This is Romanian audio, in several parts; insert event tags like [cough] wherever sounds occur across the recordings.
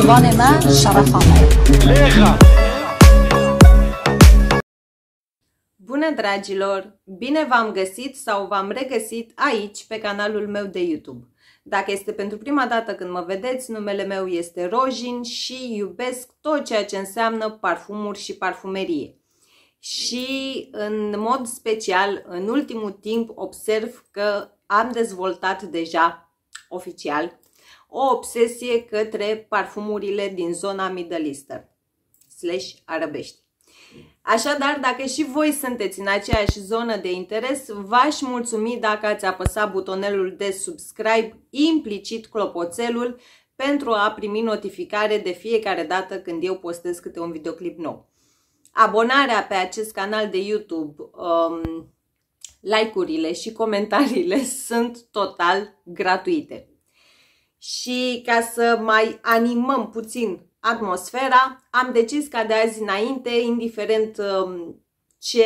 زبان ما Bună dragilor! Bine v-am găsit sau v-am regăsit aici pe canalul meu de YouTube. Dacă este pentru prima dată când mă vedeți, numele meu este Rojin și iubesc tot ceea ce înseamnă parfumuri și parfumerie. Și în mod special, în ultimul timp, observ că am dezvoltat deja oficial o obsesie către parfumurile din zona Middle Eastern slash arabești. Așadar, dacă și voi sunteți în aceeași zonă de interes, v-aș mulțumi dacă ați apăsat butonelul de subscribe, implicit clopoțelul, pentru a primi notificare de fiecare dată când eu postez câte un videoclip nou. Abonarea pe acest canal de YouTube, um, like-urile și comentariile [laughs] sunt total gratuite și ca să mai animăm puțin atmosfera, am decis ca de azi înainte, indiferent um, ce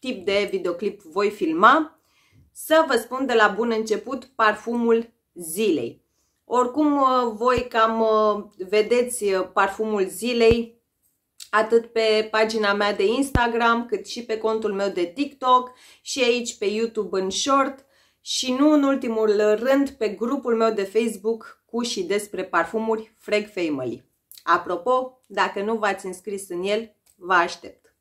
tip de videoclip voi filma, să vă spun de la bun început parfumul zilei. Oricum, uh, voi cam uh, vedeți uh, parfumul zilei atât pe pagina mea de Instagram, cât și pe contul meu de TikTok și aici pe YouTube în short și nu în ultimul rând pe grupul meu de Facebook cu și despre parfumuri Frag Family. Apropo, dacă nu v-ați înscris în el, vă aștept.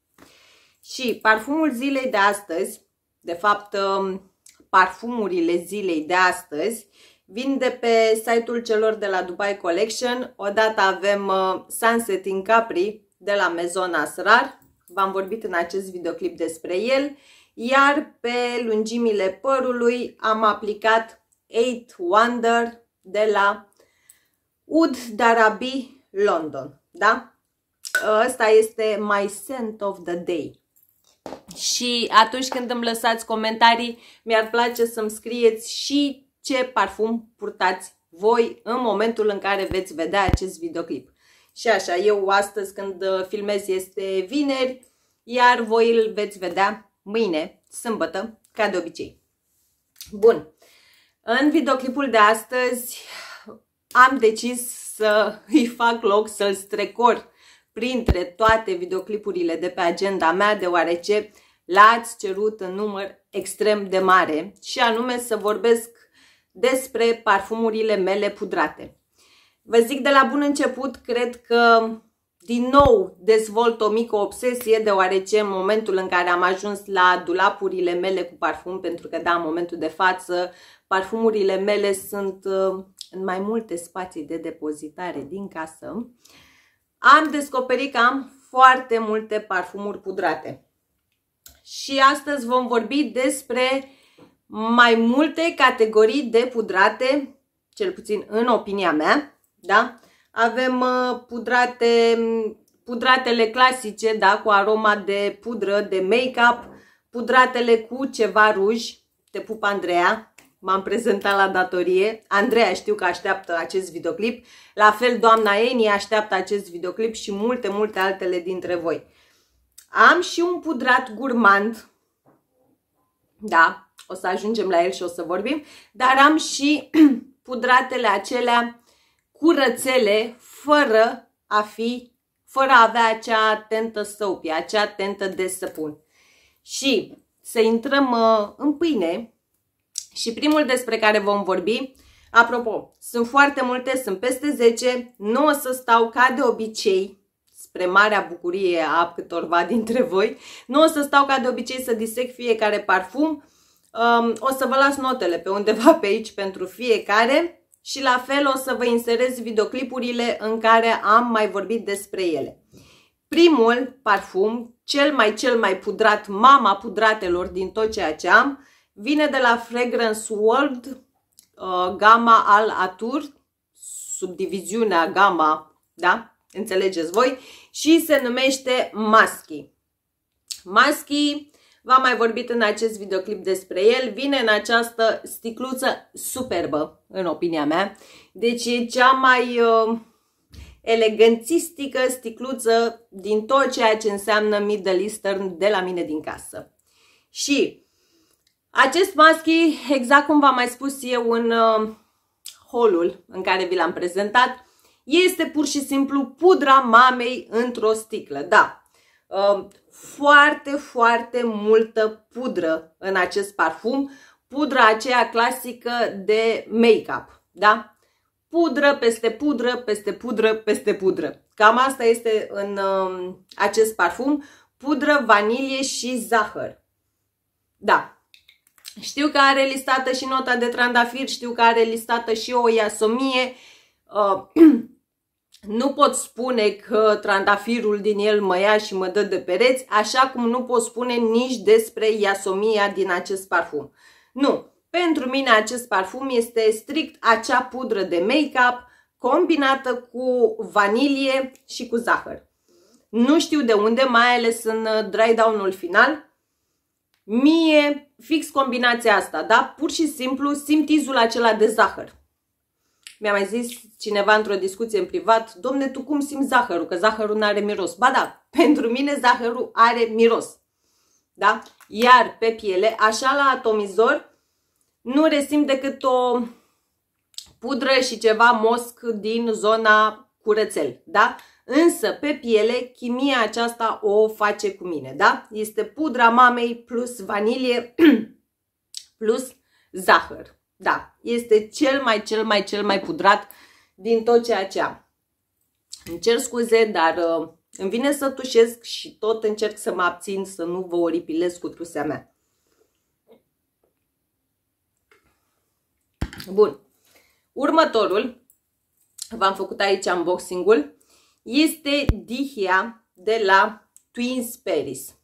Și parfumul zilei de astăzi, de fapt um, parfumurile zilei de astăzi, vin de pe site-ul celor de la Dubai Collection. Odată avem uh, Sunset in Capri de la Maison Asrar, v-am vorbit în acest videoclip despre el iar pe lungimile părului am aplicat 8 Wonder de la Ud Darabi London, da? Ăsta este My Scent of the Day. Și atunci când îmi lăsați comentarii, mi-ar place să-mi scrieți și ce parfum purtați voi în momentul în care veți vedea acest videoclip. Și așa, eu astăzi când filmez este vineri, iar voi îl veți vedea mâine, sâmbătă, ca de obicei. Bun, în videoclipul de astăzi am decis să îi fac loc să-l strecor printre toate videoclipurile de pe agenda mea, deoarece l-ați cerut în număr extrem de mare și anume să vorbesc despre parfumurile mele pudrate. Vă zic de la bun început, cred că din nou dezvolt o mică obsesie deoarece în momentul în care am ajuns la dulapurile mele cu parfum, pentru că da, în momentul de față parfumurile mele sunt uh, în mai multe spații de depozitare din casă, am descoperit că am foarte multe parfumuri pudrate. Și astăzi vom vorbi despre mai multe categorii de pudrate, cel puțin în opinia mea, da? Avem uh, pudrate, pudratele clasice, da, cu aroma de pudră, de make-up, pudratele cu ceva ruj. Te pup, Andreea! m-am prezentat la datorie. Andreea știu că așteaptă acest videoclip. La fel, doamna Eni așteaptă acest videoclip și multe, multe altele dintre voi. Am și un pudrat gurmand. Da, o să ajungem la el și o să vorbim. Dar am și [clears throat] pudratele acelea curățele fără a fi, fără a avea acea tentă soapie, acea tentă de săpun. Și să intrăm uh, în pâine și primul despre care vom vorbi, apropo, sunt foarte multe, sunt peste 10, nu o să stau ca de obicei spre marea bucurie a câtorva dintre voi. Nu o să stau ca de obicei să disec fiecare parfum. Um, o să vă las notele pe undeva pe aici pentru fiecare și la fel o să vă inserez videoclipurile în care am mai vorbit despre ele. Primul parfum, cel mai cel mai pudrat, mama pudratelor din tot ceea ce am, vine de la Fragrance World, uh, gama al Atur, subdiviziunea gama, da? Înțelegeți voi? Și se numește Maschi. Maschi V-am mai vorbit în acest videoclip despre el. Vine în această sticluță superbă, în opinia mea. Deci e cea mai uh, eleganțistică sticluță din tot ceea ce înseamnă Middle Eastern de la mine din casă. Și acest maschi, exact cum v-am mai spus eu în uh, holul în care vi l-am prezentat, este pur și simplu pudra mamei într-o sticlă. Da, Um, foarte, foarte multă pudră în acest parfum, pudra aceea clasică de make-up, da? Pudră peste pudră, peste pudră, peste pudră. Cam asta este în uh, acest parfum, pudră, vanilie și zahăr. Da, știu că are listată și nota de trandafir, știu că are listată și o iasomie, uh, [clears throat] Nu pot spune că trandafirul din el mă ia și mă dă de pereți, așa cum nu pot spune nici despre Iasomia din acest parfum. Nu, pentru mine acest parfum este strict acea pudră de make-up combinată cu vanilie și cu zahăr. Nu știu de unde, mai ales în uh, dry down-ul final, mie fix combinația asta, da? Pur și simplu simt izul acela de zahăr. Mi-a mai zis cineva într-o discuție în privat, domne, tu cum simți zahărul? Că zahărul nu are miros. Ba da, [laughs] pentru mine zahărul are miros. Da? Iar pe piele, așa la atomizor, nu resim decât o pudră și ceva mosc din zona curățel, da? Însă, pe piele, chimia aceasta o face cu mine, da? Este pudra mamei plus vanilie [clears throat] plus zahăr. Da, este cel mai, cel mai, cel mai pudrat din tot ceea ce am. Îmi cer scuze, dar uh, îmi vine să tușesc și tot încerc să mă abțin să nu vă oripilesc cu trusea mea. Bun. Următorul, v-am făcut aici unboxing-ul, este Dihia de la Twins Paris.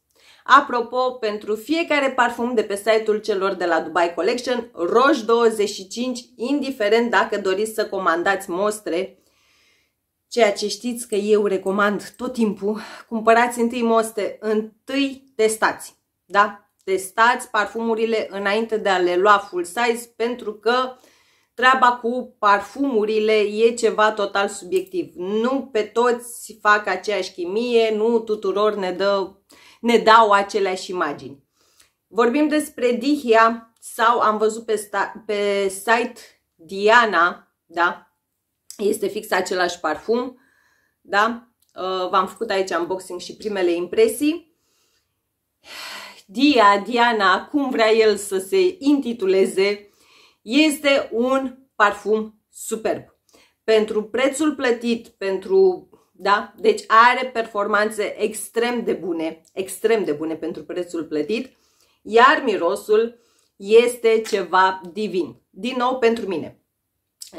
Apropo, pentru fiecare parfum de pe site-ul celor de la Dubai Collection, roș 25 indiferent dacă doriți să comandați mostre, ceea ce știți că eu recomand tot timpul, cumpărați întâi mostre, întâi testați, da? Testați parfumurile înainte de a le lua full size pentru că treaba cu parfumurile e ceva total subiectiv. Nu pe toți fac aceeași chimie, nu tuturor ne dă ne dau aceleași imagini. Vorbim despre dihia sau am văzut pe, sta, pe site Diana, da? Este fix același parfum, da? Uh, v-am făcut aici unboxing și primele impresii. Dia, Diana, cum vrea el să se intituleze, este un parfum superb. Pentru prețul plătit, pentru da? Deci are performanțe extrem de bune, extrem de bune pentru prețul plătit, iar mirosul este ceva divin. Din nou pentru mine.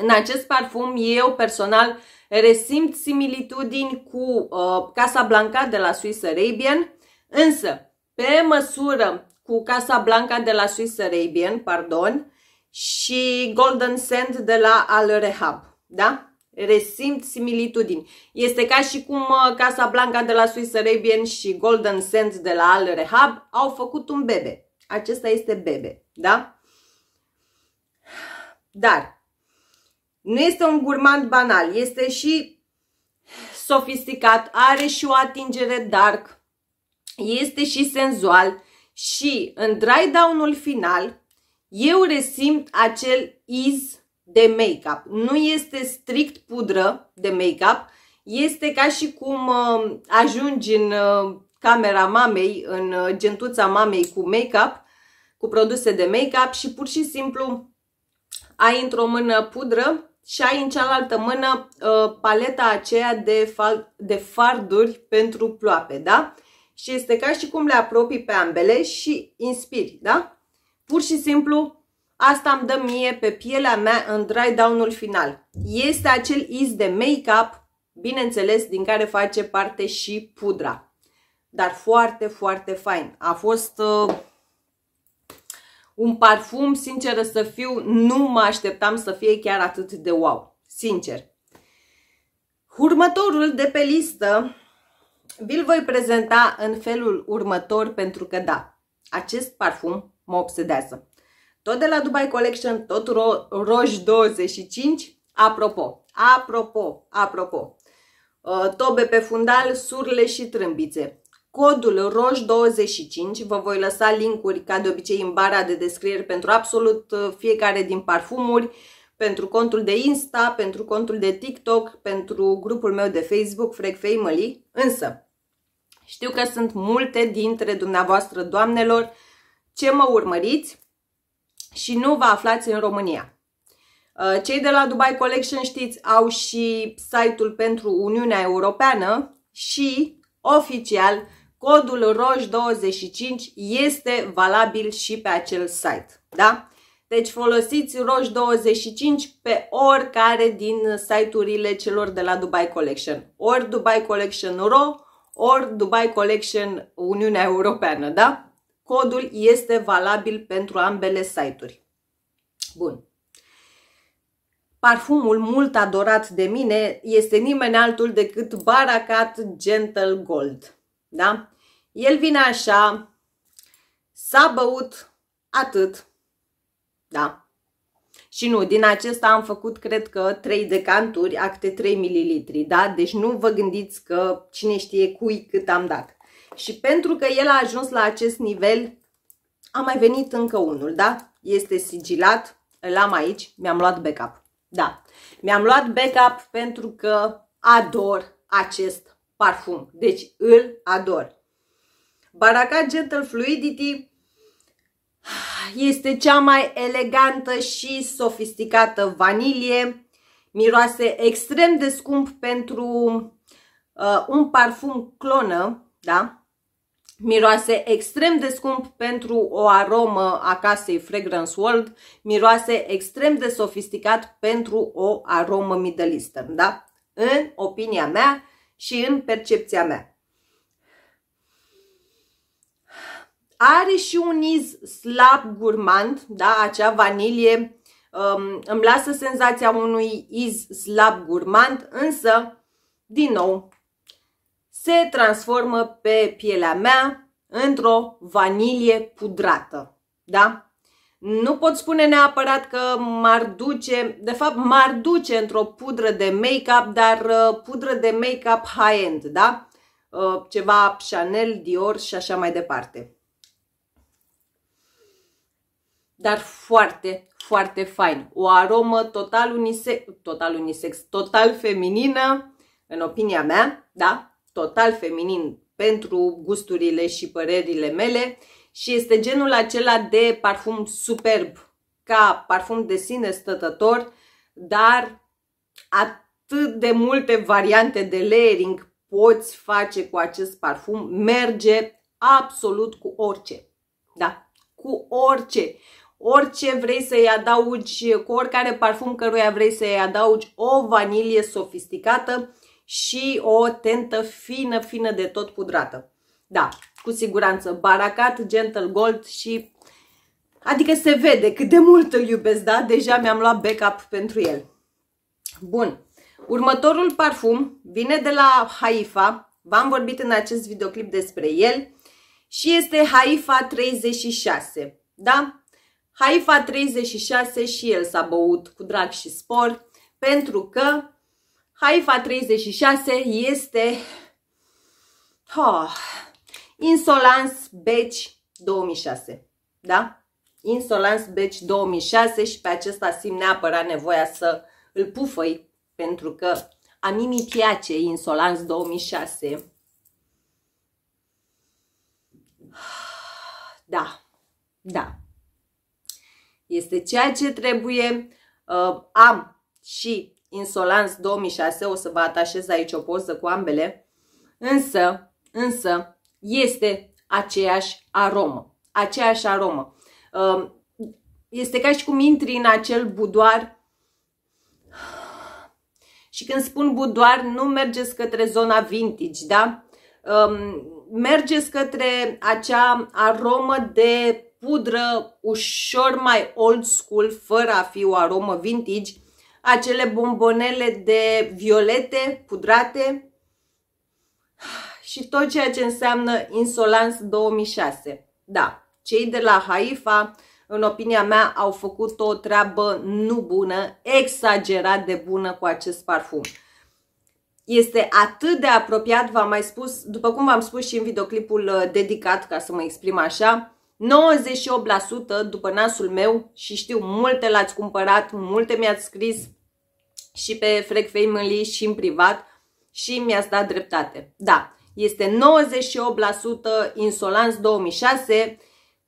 În acest parfum eu personal resimt similitudini cu uh, Casa Blanca de la Swiss Arabian, însă pe măsură cu Casa Blanca de la Swiss Arabian, pardon, și Golden Sand de la Al Rehab, da? resimt similitudini. Este ca și cum uh, Casa Blanca de la Swiss Arabian și Golden Sands de la Al Rehab au făcut un bebe. Acesta este bebe, da? Dar nu este un gurmand banal, este și sofisticat, are și o atingere dark, este și senzual și în dry down-ul final eu resimt acel iz de make-up. Nu este strict pudră de make-up, este ca și cum uh, ajungi în uh, camera mamei, în uh, gentuța mamei cu make-up, cu produse de make-up și pur și simplu ai într-o mână pudră și ai în cealaltă mână uh, paleta aceea de, fal- de farduri pentru ploape, da? Și este ca și cum le apropii pe ambele și inspiri, da? Pur și simplu Asta îmi dă mie pe pielea mea în dry down-ul final. Este acel iz de make-up, bineînțeles, din care face parte și pudra. Dar foarte, foarte fain. A fost uh, un parfum, sinceră să fiu, nu mă așteptam să fie chiar atât de wow. Sincer. Următorul de pe listă vi-l voi prezenta în felul următor pentru că da, acest parfum mă obsedează tot de la Dubai Collection, tot ro roj 25. Apropo, apropo, apropo, uh, tobe pe fundal, surle și trâmbițe. Codul ROJ25, vă voi lăsa linkuri ca de obicei în bara de descriere pentru absolut uh, fiecare din parfumuri, pentru contul de Insta, pentru contul de TikTok, pentru grupul meu de Facebook, Freg Family. Însă, știu că sunt multe dintre dumneavoastră, doamnelor, ce mă urmăriți și nu vă aflați în România. Uh, cei de la Dubai Collection, știți, au și site-ul pentru Uniunea Europeană și, oficial, codul ROJ25 este valabil și pe acel site. Da? Deci folosiți ROJ25 pe oricare din site-urile celor de la Dubai Collection. Ori Dubai Collection RO, ori Dubai Collection Uniunea Europeană, da? Codul este valabil pentru ambele site-uri. Bun. Parfumul mult adorat de mine este nimeni altul decât Baracat Gentle Gold. Da? El vine așa, s-a băut atât. Da. Și nu, din acesta am făcut, cred că, 3 decanturi, acte 3 ml, da? Deci nu vă gândiți că cine știe cui cât am dat. Și pentru că el a ajuns la acest nivel, a mai venit încă unul, da? Este sigilat, îl am aici, mi-am luat backup. Da, mi-am luat backup pentru că ador acest parfum. Deci îl ador. Baraka Gentle Fluidity este cea mai elegantă și sofisticată vanilie. Miroase extrem de scump pentru uh, un parfum clonă, da? Miroase extrem de scump pentru o aromă a casei Fragrance World, miroase extrem de sofisticat pentru o aromă Middle Eastern, da? În opinia mea și în percepția mea. Are și un iz slab gurmand, da? Acea vanilie um, îmi lasă senzația unui iz slab gurmand, însă, din nou, se transformă pe pielea mea într-o vanilie pudrată. Da? Nu pot spune neapărat că m-ar duce, de fapt m-ar duce într-o pudră de make-up, dar uh, pudră de make-up high-end, da? Uh, ceva Chanel, Dior și așa mai departe. Dar foarte, foarte fain. O aromă total unisex, total unisex, total feminină, în opinia mea, da? total feminin pentru gusturile și părerile mele și este genul acela de parfum superb, ca parfum de sine stătător, dar atât de multe variante de layering poți face cu acest parfum, merge absolut cu orice. Da, cu orice. Orice vrei să-i adaugi, cu oricare parfum căruia vrei să-i adaugi o vanilie sofisticată, și o tentă fină, fină de tot pudrată. Da, cu siguranță, Baracat, Gentle Gold și... Adică se vede cât de mult îl iubesc, da? Deja mi-am luat backup pentru el. Bun. Următorul parfum vine de la Haifa. V-am vorbit în acest videoclip despre el și este Haifa 36, da? Haifa 36 și el s-a băut cu drag și spor pentru că Haifa 36 este oh, Insolans Beci 2006. Da? Insolans Beci 2006 și pe acesta simt neapărat nevoia să îl pufăi pentru că a mine mi piace Insolans 2006. Da, da. Este ceea ce trebuie. Uh, am și Insolans 2006, o să vă atașez aici o poză cu ambele, însă, însă, este aceeași aromă, aceeași aromă. Um, este ca și cum intri în acel budoar și când spun budoar, nu mergeți către zona vintage, da? Um, mergeți către acea aromă de pudră ușor mai old school, fără a fi o aromă vintage, acele bombonele de violete pudrate și tot ceea ce înseamnă Insolans 2006. Da, cei de la Haifa, în opinia mea, au făcut o treabă nu bună, exagerat de bună cu acest parfum este atât de apropiat, v-am mai spus, după cum v-am spus și în videoclipul uh, dedicat, ca să mă exprim așa, 98% după nasul meu și știu, multe l-ați cumpărat, multe mi-ați scris, și pe Frec Family și în privat și mi-ați dat dreptate. Da, este 98% insolans 2006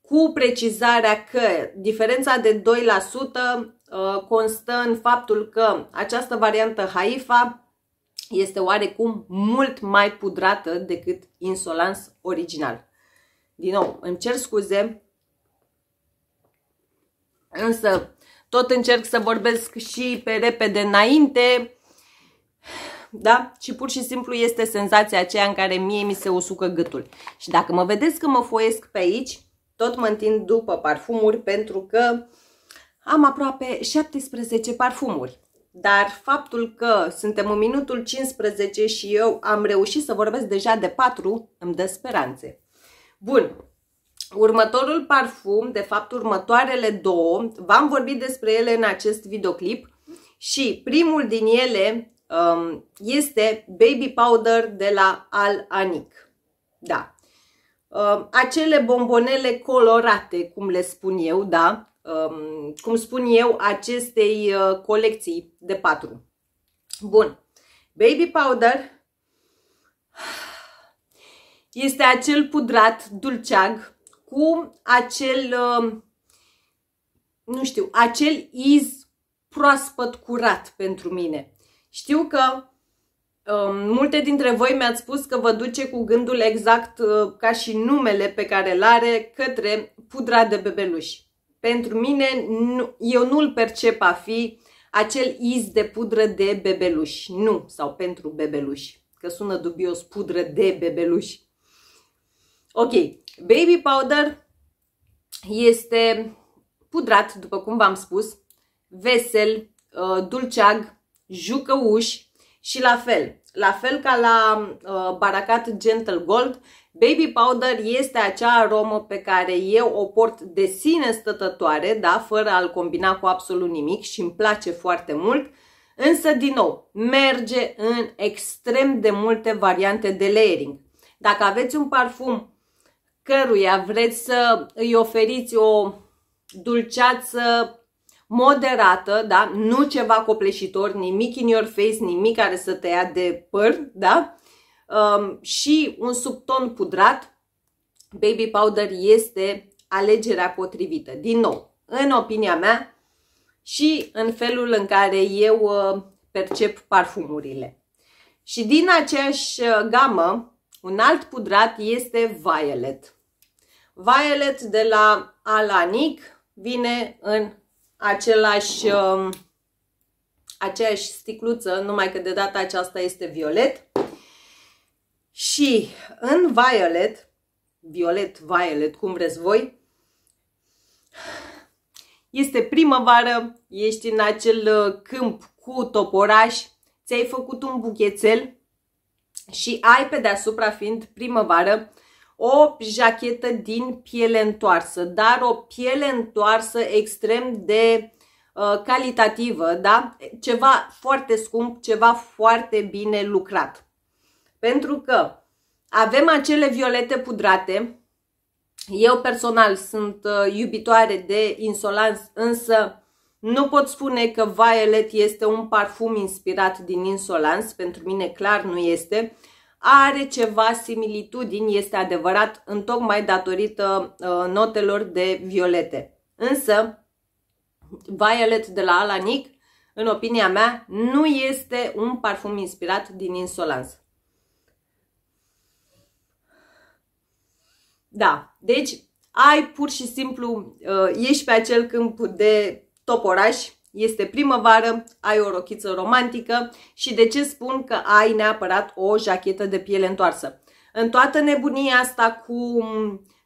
cu precizarea că diferența de 2% uh, constă în faptul că această variantă Haifa este oarecum mult mai pudrată decât insolans original. Din nou, îmi cer scuze, însă tot încerc să vorbesc și pe repede înainte, da? Și pur și simplu este senzația aceea în care mie mi se usucă gâtul. Și dacă mă vedeți că mă foiesc pe aici, tot mă întind după parfumuri pentru că am aproape 17 parfumuri. Dar faptul că suntem în minutul 15 și eu am reușit să vorbesc deja de 4 îmi dă speranțe. Bun, Următorul parfum, de fapt următoarele două, v-am vorbit despre ele în acest videoclip și primul din ele um, este Baby Powder de la Al Anic. Da. Um, acele bombonele colorate, cum le spun eu, da, um, cum spun eu, acestei uh, colecții de patru. Bun. Baby Powder este acel pudrat dulceag cu acel, uh, nu știu, acel iz proaspăt curat pentru mine. Știu că um, multe dintre voi mi-ați spus că vă duce cu gândul exact uh, ca și numele pe care îl are către pudra de bebeluși. Pentru mine, eu nu-l percep a fi acel iz de pudră de bebeluși. Nu, sau pentru bebeluși, că sună dubios pudră de bebeluși. Ok, Baby powder este pudrat, după cum v-am spus, vesel, uh, dulceag, jucăuș și la fel, la fel ca la uh, Baracat Gentle Gold, Baby Powder este acea aromă pe care eu o port de sine stătătoare, da, fără a-l combina cu absolut nimic și îmi place foarte mult, însă, din nou, merge în extrem de multe variante de layering. Dacă aveți un parfum căruia vreți să îi oferiți o dulceață moderată, da? nu ceva copleșitor, nimic in your face, nimic care să te ia de păr, da? Um, și un subton pudrat, baby powder este alegerea potrivită. Din nou, în opinia mea și în felul în care eu uh, percep parfumurile. Și din aceeași uh, gamă, un alt pudrat este Violet. Violet de la Alanic vine în același, um, aceeași sticluță, numai că de data aceasta este violet. Și în Violet, violet, violet, cum vreți voi, este primăvară, ești în acel uh, câmp cu toporaș, ți-ai făcut un buchețel și ai pe deasupra fiind primăvară o jachetă din piele întoarsă, dar o piele întoarsă extrem de uh, calitativă, da? Ceva foarte scump, ceva foarte bine lucrat. Pentru că avem acele violete pudrate. Eu personal sunt uh, iubitoare de insolanți, însă nu pot spune că Violet este un parfum inspirat din Insolence, pentru mine clar nu este. Are ceva similitudini, este adevărat, întocmai datorită uh, notelor de violete. Însă, Violet de la Alanic, în opinia mea, nu este un parfum inspirat din Insolence. Da, deci ai pur și simplu, ieși uh, ești pe acel câmp de toporaș, este primăvară, ai o rochiță romantică și de ce spun că ai neapărat o jachetă de piele întoarsă. În toată nebunia asta cu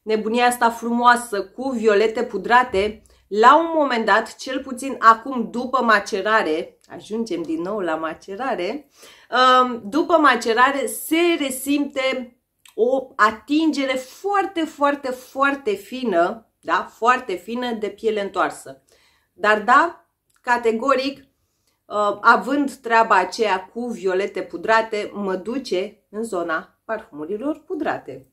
nebunia asta frumoasă cu violete pudrate, la un moment dat, cel puțin acum după macerare, ajungem din nou la macerare, um, după macerare se resimte o atingere foarte, foarte, foarte fină, da? foarte fină de piele întoarsă. Dar da, categoric, uh, având treaba aceea cu violete pudrate, mă duce în zona parfumurilor pudrate.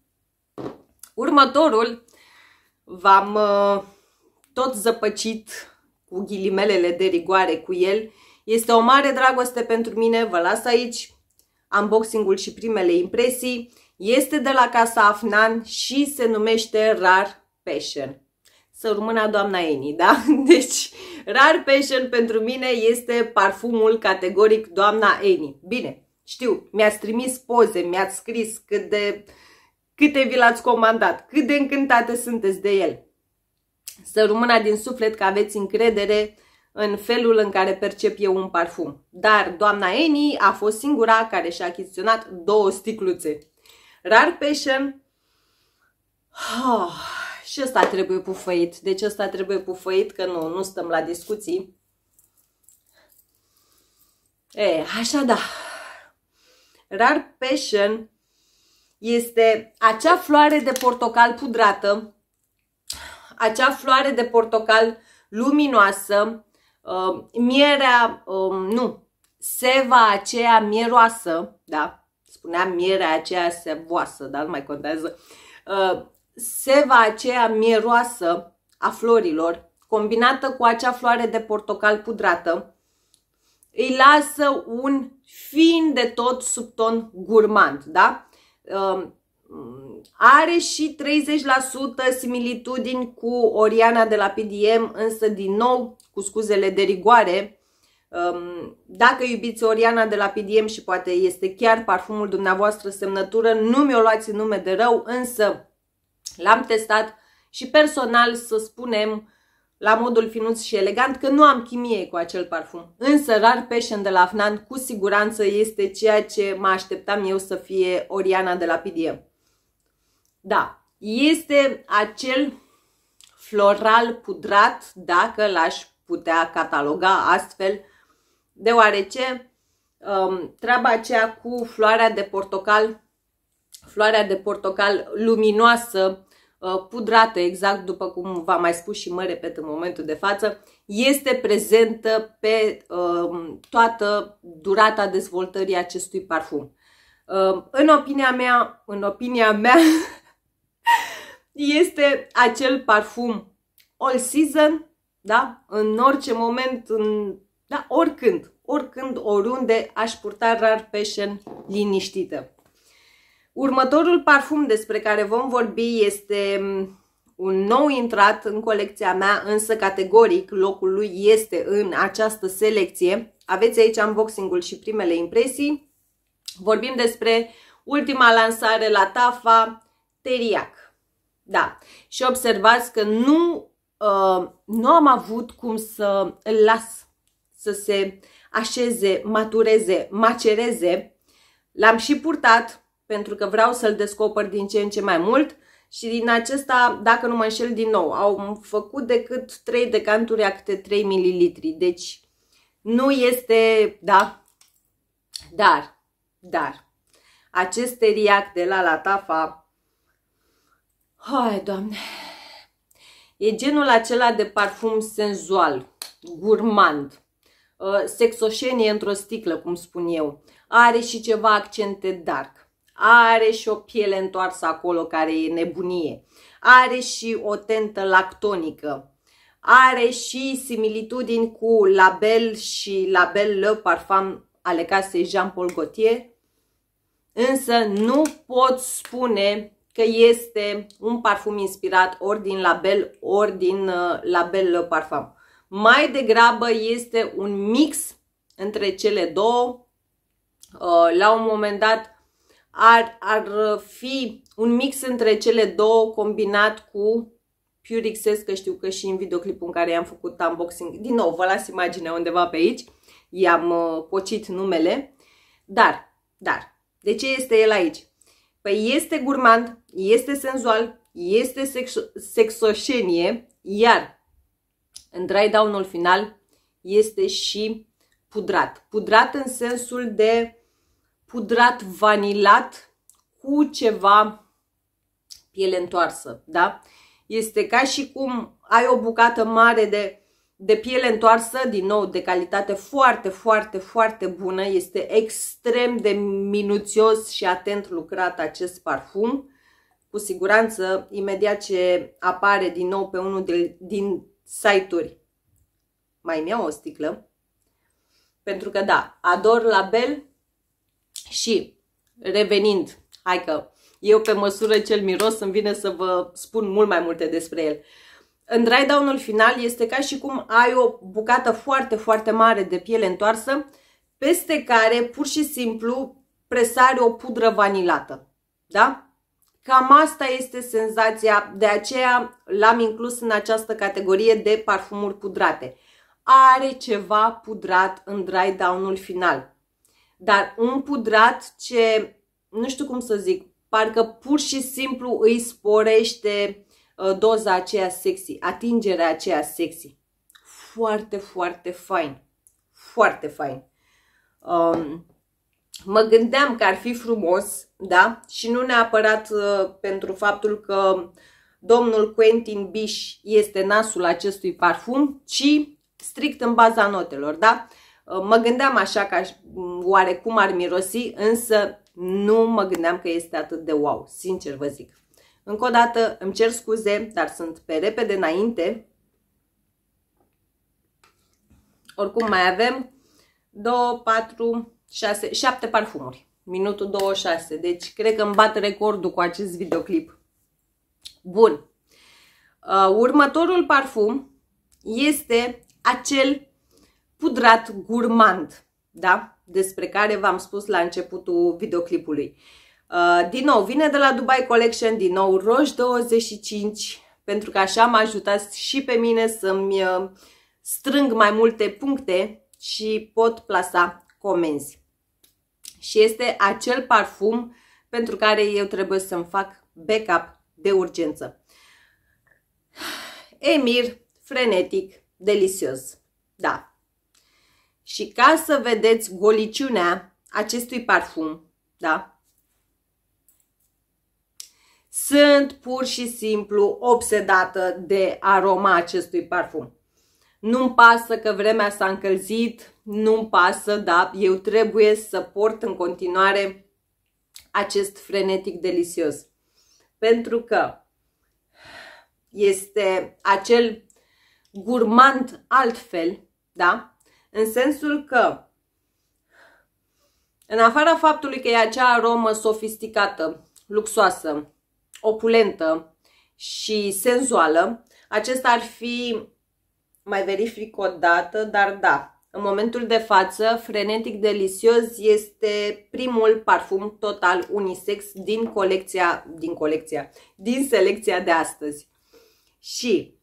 Următorul v-am uh, tot zăpăcit ghilimelele de rigoare cu el. Este o mare dragoste pentru mine, vă las aici unboxing-ul și primele impresii. Este de la casa Afnan și se numește Rar Passion să sărmâna doamna Eni, da? [laughs] Deci, rar passion pentru mine este parfumul categoric doamna Eni. Bine, știu, mi-ați trimis poze, mi-ați scris cât de, câte vi l-ați comandat, cât de încântate sunteți de el. Să rămână din suflet că aveți încredere în felul în care percep eu un parfum. Dar doamna Eni a fost singura care și-a achiziționat două sticluțe. Rar Passion... Oh și ăsta trebuie pufăit. Deci ăsta trebuie pufăit, că nu, nu stăm la discuții. E, așa da. Rar Passion este acea floare de portocal pudrată, acea floare de portocal luminoasă, uh, mierea, um, nu, seva aceea mieroasă, da, spuneam mierea aceea sevoasă, dar nu mai contează, uh, seva aceea mieroasă a florilor, combinată cu acea floare de portocal pudrată, îi lasă un fin de tot subton gurmand, da? Um, are și 30% similitudini cu Oriana de la PDM, însă din nou, cu scuzele de rigoare, um, dacă iubiți Oriana de la PDM și poate este chiar parfumul dumneavoastră semnătură, nu mi-o luați în nume de rău, însă L-am testat și personal, să spunem, la modul finuț și elegant, că nu am chimie cu acel parfum. Însă Rar Passion de la Fnan cu siguranță este ceea ce mă așteptam eu să fie Oriana de la PDM. Da, este acel floral pudrat, dacă l-aș putea cataloga astfel, deoarece um, treaba aceea cu floarea de portocal, floarea de portocal luminoasă, Uh, pudrată, exact după cum v-am mai spus și mă repet în momentul de față, este prezentă pe uh, toată durata dezvoltării acestui parfum. Uh, în opinia mea, în opinia mea [laughs] este acel parfum all season, da? în orice moment, în, da? oricând, oricând, oriunde aș purta rar fashion liniștită. Următorul parfum despre care vom vorbi este mm, un nou intrat în colecția mea, însă categoric locul lui este în această selecție. Aveți aici unboxing-ul și primele impresii. Vorbim despre ultima lansare la TAFA, Teriac. Da, și observați că nu, uh, nu am avut cum să îl las să se așeze, matureze, macereze. L-am și purtat, pentru că vreau să-l descoper din ce în ce mai mult și din acesta, dacă nu mă înșel din nou, au făcut decât 3 decanturi a câte 3 ml. Deci nu este, da, dar, dar, acest teriac de la Latafa, hai doamne, e genul acela de parfum senzual, gurmand, uh, sexoșenie într-o sticlă, cum spun eu. Are și ceva accente dark are și o piele întoarsă acolo care e nebunie, are și o tentă lactonică, are și similitudini cu Label și Label Le Parfum ale casei Jean-Paul Gaultier, însă nu pot spune că este un parfum inspirat ori din Label, ori din uh, Label Le Parfum. Mai degrabă este un mix între cele două. Uh, la un moment dat ar, ar fi un mix între cele două combinat cu Purixes, că știu că și în videoclipul în care i-am făcut unboxing, din nou vă las imaginea undeva pe aici, i-am uh, pocit numele, dar, dar, de ce este el aici? Păi este gurmand, este senzual, este sexo sexoșenie, iar în dry down-ul final este și pudrat. Pudrat în sensul de pudrat, vanilat cu ceva piele întoarsă, da? Este ca și cum ai o bucată mare de, de piele întoarsă, din nou, de calitate foarte, foarte, foarte bună. Este extrem de minuțios și atent lucrat acest parfum. Cu siguranță, imediat ce apare din nou pe unul de, din site-uri, mai mi o sticlă. Pentru că, da, ador la bel și revenind, hai că eu pe măsură ce miros îmi vine să vă spun mult mai multe despre el. În dry down-ul final este ca și cum ai o bucată foarte, foarte mare de piele întoarsă peste care pur și simplu presare o pudră vanilată. Da? Cam asta este senzația, de aceea l-am inclus în această categorie de parfumuri pudrate. Are ceva pudrat în dry down-ul final dar un pudrat ce, nu știu cum să zic, parcă pur și simplu îi sporește uh, doza aceea sexy, atingerea aceea sexy. Foarte, foarte fain. Foarte fain. Um, mă gândeam că ar fi frumos, da? Și nu neapărat uh, pentru faptul că domnul Quentin Bish este nasul acestui parfum, ci strict în baza notelor, da? Uh, mă gândeam așa ca mm, oarecum ar mirosi, însă nu mă gândeam că este atât de wow, sincer vă zic. Încă o dată îmi cer scuze, dar sunt pe repede înainte. Oricum mai avem 2, 4, 6, 7 parfumuri. Minutul 26, deci cred că îmi bat recordul cu acest videoclip. Bun. Uh, următorul parfum este acel pudrat gurmand, da? despre care v-am spus la începutul videoclipului. Uh, din nou, vine de la Dubai Collection, din nou Roș 25, pentru că așa m-a ajutat și pe mine să-mi uh, strâng mai multe puncte și pot plasa comenzi. Și este acel parfum pentru care eu trebuie să-mi fac backup de urgență. [sighs] Emir, frenetic, delicios. Da, și ca să vedeți goliciunea acestui parfum, da? Sunt pur și simplu obsedată de aroma acestui parfum. Nu-mi pasă că vremea s-a încălzit, nu-mi pasă, da, eu trebuie să port în continuare acest frenetic delicios. Pentru că este acel gurmand altfel, da? În sensul că, în afara faptului că e acea aromă sofisticată, luxoasă, opulentă și senzuală, acesta ar fi, mai verific o dată, dar da, în momentul de față, Frenetic Delicios este primul parfum total unisex din colecția, din colecția, din selecția de astăzi. Și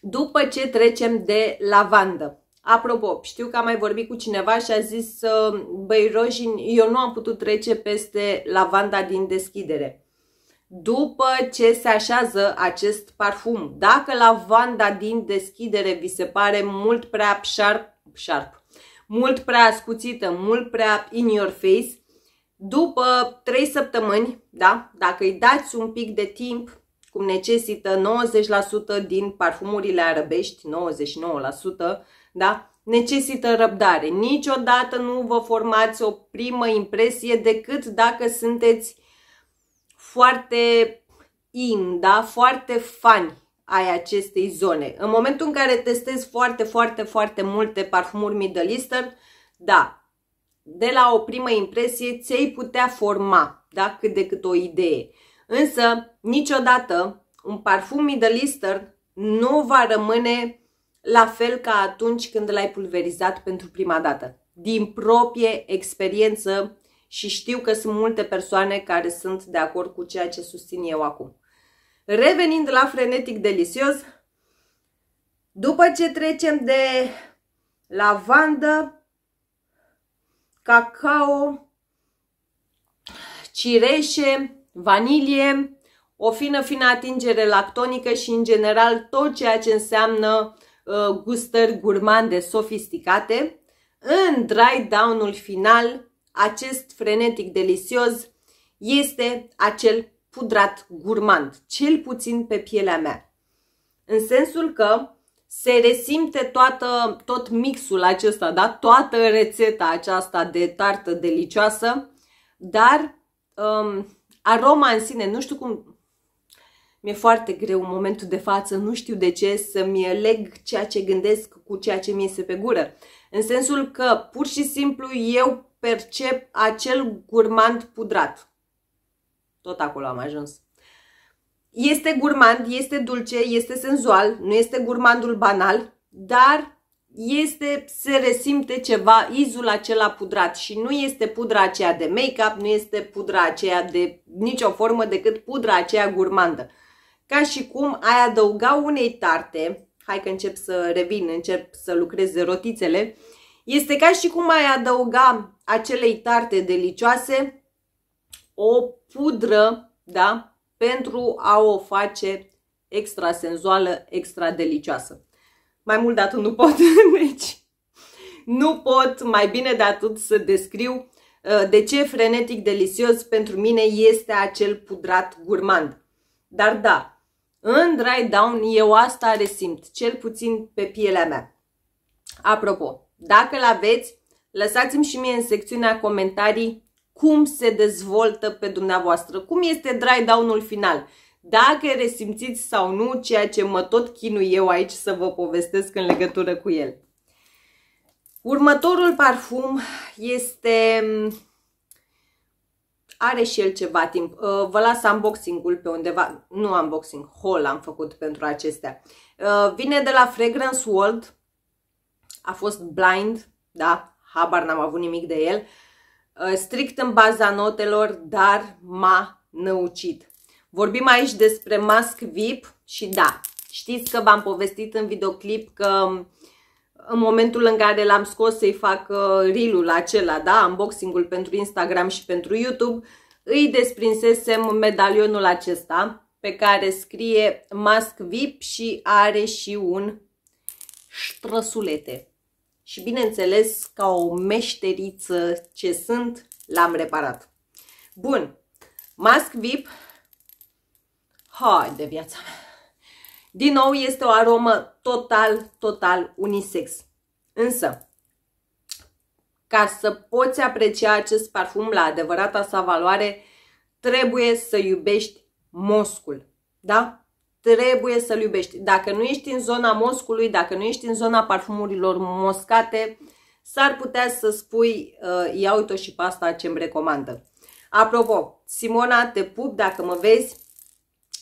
după ce trecem de lavandă, Apropo, știu că am mai vorbit cu cineva și a zis, uh, băi roșin. eu nu am putut trece peste lavanda din deschidere după ce se așează acest parfum. Dacă lavanda din deschidere vi se pare mult prea sharp, sharp mult prea ascuțită, mult prea in your face, după 3 săptămâni, da, dacă îi dați un pic de timp, cum necesită 90% din parfumurile arabești, 99%, da? necesită răbdare. Niciodată nu vă formați o primă impresie decât dacă sunteți foarte in, da? foarte fani ai acestei zone. În momentul în care testez foarte, foarte, foarte multe parfumuri Middle Eastern, da, de la o primă impresie ți-ai putea forma, da, cât de cât o idee. Însă, niciodată, un parfum Middle Eastern nu va rămâne la fel ca atunci când l-ai pulverizat pentru prima dată. Din proprie experiență și știu că sunt multe persoane care sunt de acord cu ceea ce susțin eu acum. Revenind la frenetic delicios, după ce trecem de lavandă, cacao, cireșe, vanilie, o fină fină atingere lactonică și în general tot ceea ce înseamnă Uh, gustări gurmande sofisticate, în dry down-ul final, acest frenetic delicios este acel pudrat gurmand, cel puțin pe pielea mea. În sensul că se resimte toată, tot mixul acesta, da? toată rețeta aceasta de tartă delicioasă, dar um, aroma în sine, nu știu cum, mi-e foarte greu în momentul de față, nu știu de ce, să-mi leg ceea ce gândesc cu ceea ce mi e pe gură. În sensul că, pur și simplu, eu percep acel gurmand pudrat. Tot acolo am ajuns. Este gurmand, este dulce, este senzual, nu este gurmandul banal, dar este, se resimte ceva, izul acela pudrat și nu este pudra aceea de make-up, nu este pudra aceea de nicio formă decât pudra aceea gurmandă ca și cum ai adăuga unei tarte, hai că încep să revin, încep să lucrez rotițele, este ca și cum ai adăuga acelei tarte delicioase o pudră, da, pentru a o face extra senzuală, extra delicioasă. Mai mult de atât nu pot, [laughs] deci nu pot mai bine de atât să descriu uh, de ce frenetic delicios pentru mine este acel pudrat gurmand. Dar da, în dry down eu asta resimt, cel puțin pe pielea mea. Apropo, dacă l-aveți, lăsați-mi și mie în secțiunea comentarii cum se dezvoltă pe dumneavoastră, cum este dry down-ul final, dacă resimțiți sau nu ceea ce mă tot chinui eu aici să vă povestesc în legătură cu el. Următorul parfum este are și el ceva timp. Uh, vă las unboxing-ul pe undeva, nu unboxing, haul am făcut pentru acestea. Uh, vine de la Fragrance World, a fost blind, da, habar n-am avut nimic de el, uh, strict în baza notelor, dar m-a năucit. Vorbim aici despre Mask VIP și da, știți că v-am povestit în videoclip că um, în momentul în care l-am scos să-i fac uh, reel-ul acela, da, unboxing-ul pentru Instagram și pentru YouTube, îi desprinsesem medalionul acesta pe care scrie Mask VIP și are și un ștrăsulete. Și bineînțeles, ca o meșteriță ce sunt, l-am reparat. Bun, Mask VIP, hai de viața mea! Din nou, este o aromă total, total unisex. Însă, ca să poți aprecia acest parfum la adevărata sa valoare, trebuie să iubești moscul. Da? Trebuie să-l iubești. Dacă nu ești în zona moscului, dacă nu ești în zona parfumurilor moscate, s-ar putea să spui, uh, ia uite și pasta ce îmi recomandă. Apropo, Simona, te pup dacă mă vezi,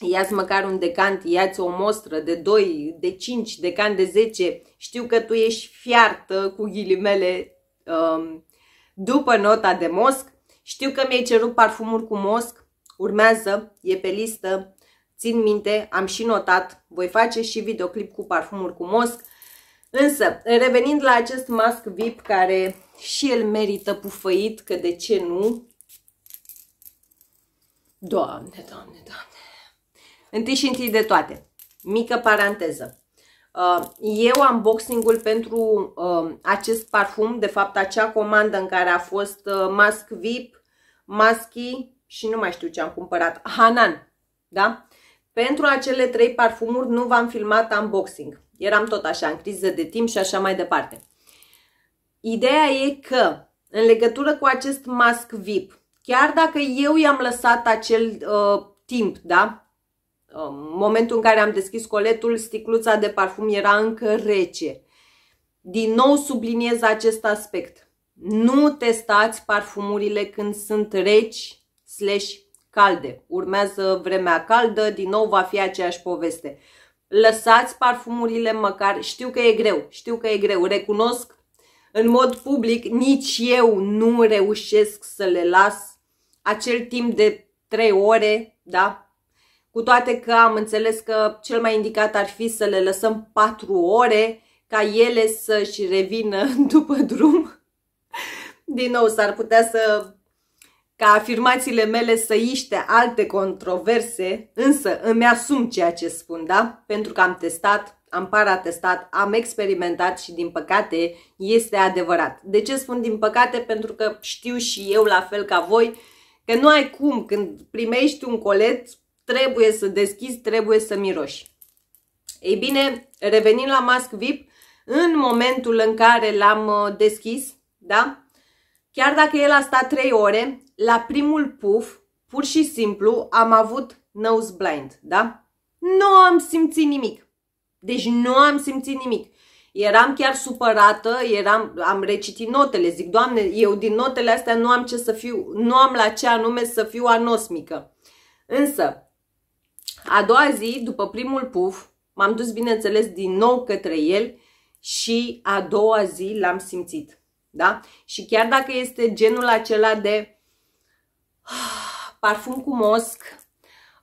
ia-ți măcar un decant, ia-ți o mostră de 2, de 5, de de 10, știu că tu ești fiartă cu ghilimele um, după nota de mosc, știu că mi-ai cerut parfumuri cu mosc, urmează, e pe listă, țin minte, am și notat, voi face și videoclip cu parfumuri cu mosc, însă, revenind la acest mask VIP care și el merită pufăit, că de ce nu? Doamne, doamne, doamne! Întâi și întâi de toate, mică paranteză. Uh, eu am ul pentru uh, acest parfum, de fapt acea comandă în care a fost uh, Mask VIP, Maschi și nu mai știu ce am cumpărat, Hanan, da? Pentru acele trei parfumuri nu v-am filmat unboxing. Eram tot așa în criză de timp și așa mai departe. Ideea e că în legătură cu acest mask VIP, chiar dacă eu i-am lăsat acel uh, timp, da? Um, momentul în care am deschis coletul, sticluța de parfum era încă rece. Din nou subliniez acest aspect. Nu testați parfumurile când sunt reci slash calde. Urmează vremea caldă, din nou va fi aceeași poveste. Lăsați parfumurile măcar, știu că e greu, știu că e greu, recunosc în mod public, nici eu nu reușesc să le las acel timp de 3 ore, da? Cu toate că am înțeles că cel mai indicat ar fi să le lăsăm 4 ore ca ele să-și revină [laughs] după drum. Din nou, s-ar putea să ca afirmațiile mele să iște alte controverse, însă îmi asum ceea ce spun, da? Pentru că am testat, am paratestat, am experimentat și din păcate este adevărat. De ce spun din păcate? Pentru că știu și eu la fel ca voi că nu ai cum când primești un colet trebuie să deschizi, trebuie să miroși. Ei bine, revenind la mask VIP, în momentul în care l-am uh, deschis, da? Chiar dacă el a stat 3 ore, la primul puf, pur și simplu, am avut nose blind, da? Nu am simțit nimic. Deci nu am simțit nimic. Eram chiar supărată, eram, am recitit notele, zic, Doamne, eu din notele astea nu am ce să fiu, nu am la ce anume să fiu anosmică. Însă, a doua zi, după primul puf, m-am dus, bineînțeles, din nou către el și a doua zi l-am simțit. Da? Și chiar dacă este genul acela de ah, parfum cu mosc,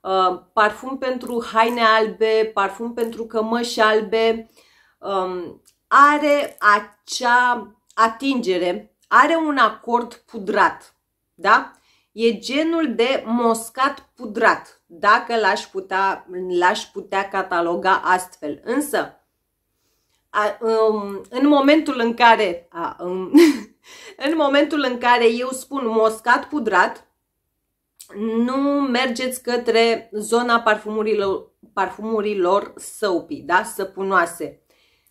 uh, parfum pentru haine albe, parfum pentru cămăși albe, um, are acea atingere, are un acord pudrat, da? E genul de moscat pudrat, dacă l-aș putea, l-aș putea cataloga astfel. Însă, a, um, în momentul în care a, um, [laughs] în momentul în care eu spun moscat pudrat, nu mergeți către zona parfumurilor, parfumurilor soapy, da? săpunoase.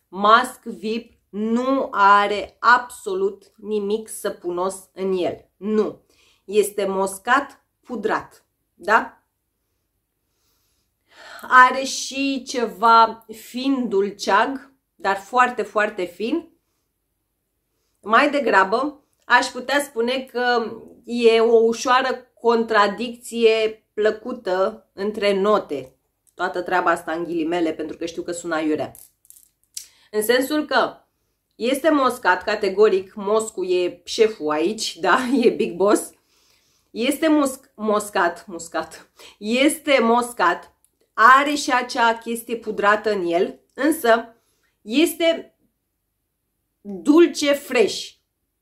Mask VIP nu are absolut nimic săpunos în el. Nu. Este moscat pudrat. Da? are și ceva fin dulceag, dar foarte, foarte fin. Mai degrabă, aș putea spune că e o ușoară contradicție plăcută între note. Toată treaba asta în ghilimele, pentru că știu că sună aiurea. În sensul că este moscat, categoric, Moscu e șeful aici, [laughs] da, e big boss. Este musc, moscat, muscat, este moscat, are și acea chestie pudrată în el, însă este dulce, fresh.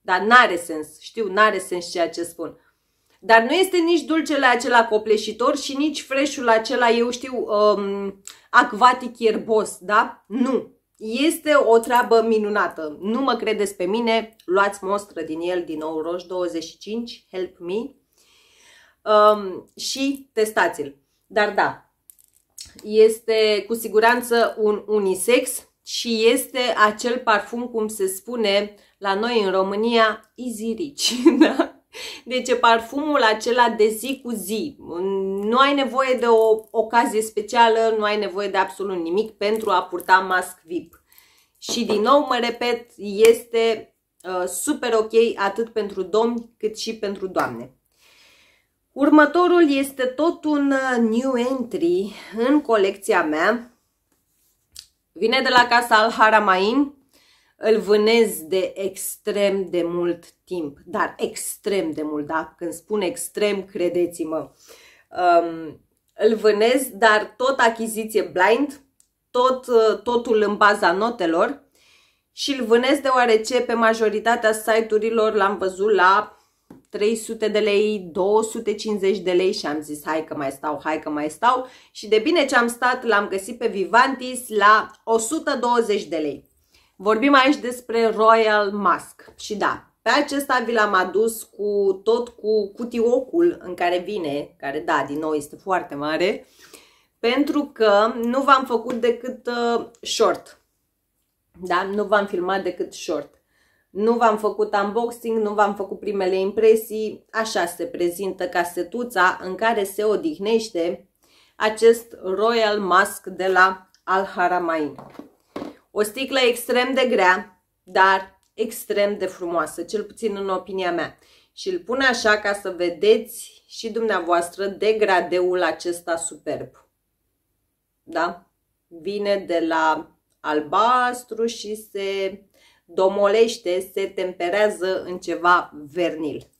Dar n-are sens, știu, n-are sens ceea ce spun. Dar nu este nici dulcele acela copleșitor și nici freșul acela, eu știu, um, acvatic ierbos, da? Nu. Este o treabă minunată. Nu mă credeți pe mine, luați mostră din el, din nou roș 25, help me, um, și testați-l. Dar da, este cu siguranță un unisex și este acel parfum, cum se spune la noi în România, easy rich, [laughs] da? Deci parfumul acela de zi cu zi. Nu ai nevoie de o ocazie specială, nu ai nevoie de absolut nimic pentru a purta mask VIP. Și din nou, mă repet, este uh, super ok atât pentru domni cât și pentru doamne. Următorul este tot un uh, new entry în colecția mea. Vine de la casa Al Haramain. Îl vânez de extrem de mult timp, dar extrem de mult, da? Când spun extrem, credeți-mă. Um, îl vânez, dar tot achiziție blind, tot, uh, totul în baza notelor și îl vânez deoarece pe majoritatea site-urilor l-am văzut la 300 de lei, 250 de lei și am zis hai că mai stau, hai că mai stau și de bine ce am stat l-am găsit pe Vivantis la 120 de lei. Vorbim aici despre Royal Mask și da, pe acesta vi l-am adus cu tot cu cutiocul în care vine, care da, din nou este foarte mare, pentru că nu v-am făcut decât uh, short. Da? Nu v-am filmat decât short. Nu v-am făcut unboxing, nu v-am făcut primele impresii, așa se prezintă casetuța în care se odihnește acest Royal Mask de la Al Haramain. O sticlă extrem de grea, dar extrem de frumoasă, cel puțin în opinia mea. Și îl pun așa ca să vedeți și dumneavoastră degradeul acesta superb. Da? Vine de la albastru și se domolește, se temperează în ceva vernil.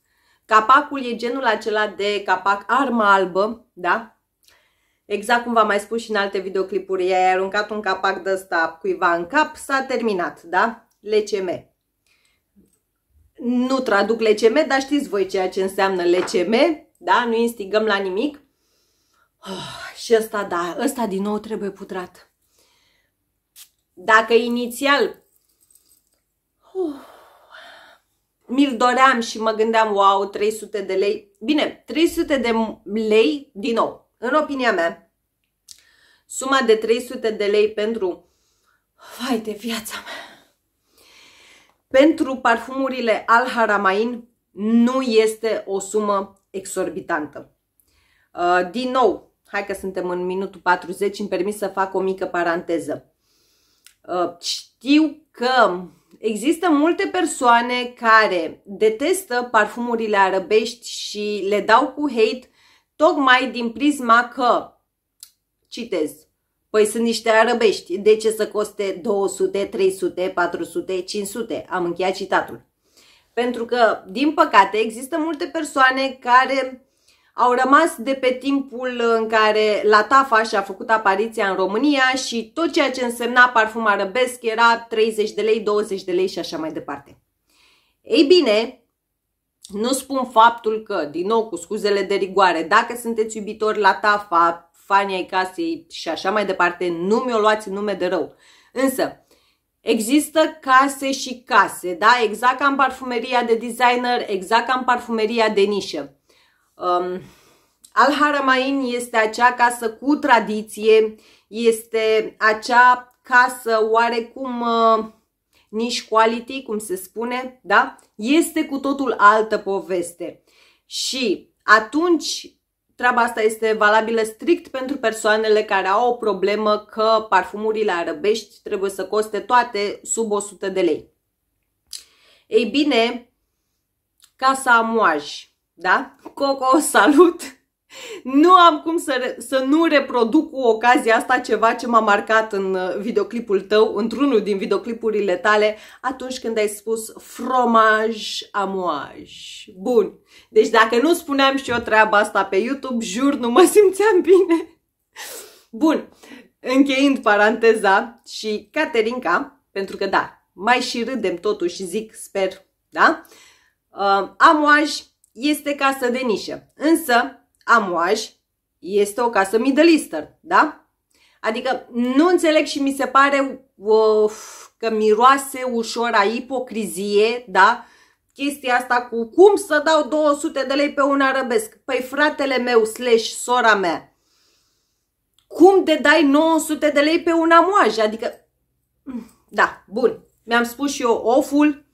Capacul e genul acela de capac armă albă, da? Exact cum v-am mai spus și în alte videoclipuri, i-ai aruncat un capac de ăsta cuiva în cap, s-a terminat, da? LCM. Nu traduc LCM, dar știți voi ceea ce înseamnă LCM, da? Nu instigăm la nimic. Oh, și ăsta, da, ăsta din nou trebuie putrat. Dacă inițial mi-l doream și mă gândeam, wow, 300 de lei. Bine, 300 de lei, din nou, în opinia mea, suma de 300 de lei pentru, vai de viața mea, pentru parfumurile Al Haramain nu este o sumă exorbitantă. Uh, din nou, hai că suntem în minutul 40, îmi permis să fac o mică paranteză. Uh, știu că Există multe persoane care detestă parfumurile arăbești și le dau cu hate tocmai din prisma că, citez, păi sunt niște arăbești, de ce să coste 200, 300, 400, 500? Am încheiat citatul. Pentru că, din păcate, există multe persoane care au rămas de pe timpul în care la Tafa și-a făcut apariția în România și tot ceea ce însemna parfum arabesc era 30 de lei, 20 de lei și așa mai departe. Ei bine, nu spun faptul că, din nou cu scuzele de rigoare, dacă sunteți iubitori la Tafa, fani ai casei și așa mai departe, nu mi-o luați nume de rău. Însă, Există case și case, da? Exact ca în parfumeria de designer, exact ca în parfumeria de nișă. Um, Al-Haramain este acea casă cu tradiție, este acea casă oarecum uh, niche quality, cum se spune, da? Este cu totul altă poveste. Și atunci treaba asta este valabilă strict pentru persoanele care au o problemă că parfumurile arăbești trebuie să coste toate sub 100 de lei. Ei bine, casa amuaj da? Coco, salut! Nu am cum să, să nu reproduc cu ocazia asta ceva ce m-a marcat în uh, videoclipul tău, într-unul din videoclipurile tale, atunci când ai spus fromaj amoaj. Bun, deci dacă nu spuneam și eu treaba asta pe YouTube, jur, nu mă simțeam bine. Bun, încheind paranteza și Caterinca, pentru că da, mai și râdem totuși, zic, sper, da? Uh, amoaj este casă de nișă, însă Amoaj este o casă middle da? Adică nu înțeleg și mi se pare of, că miroase ușor a ipocrizie, da? Chestia asta cu cum să dau 200 de lei pe un arabesc? Păi fratele meu slash sora mea, cum de dai 900 de lei pe un amoaj? Adică, da, bun, mi-am spus și eu oful,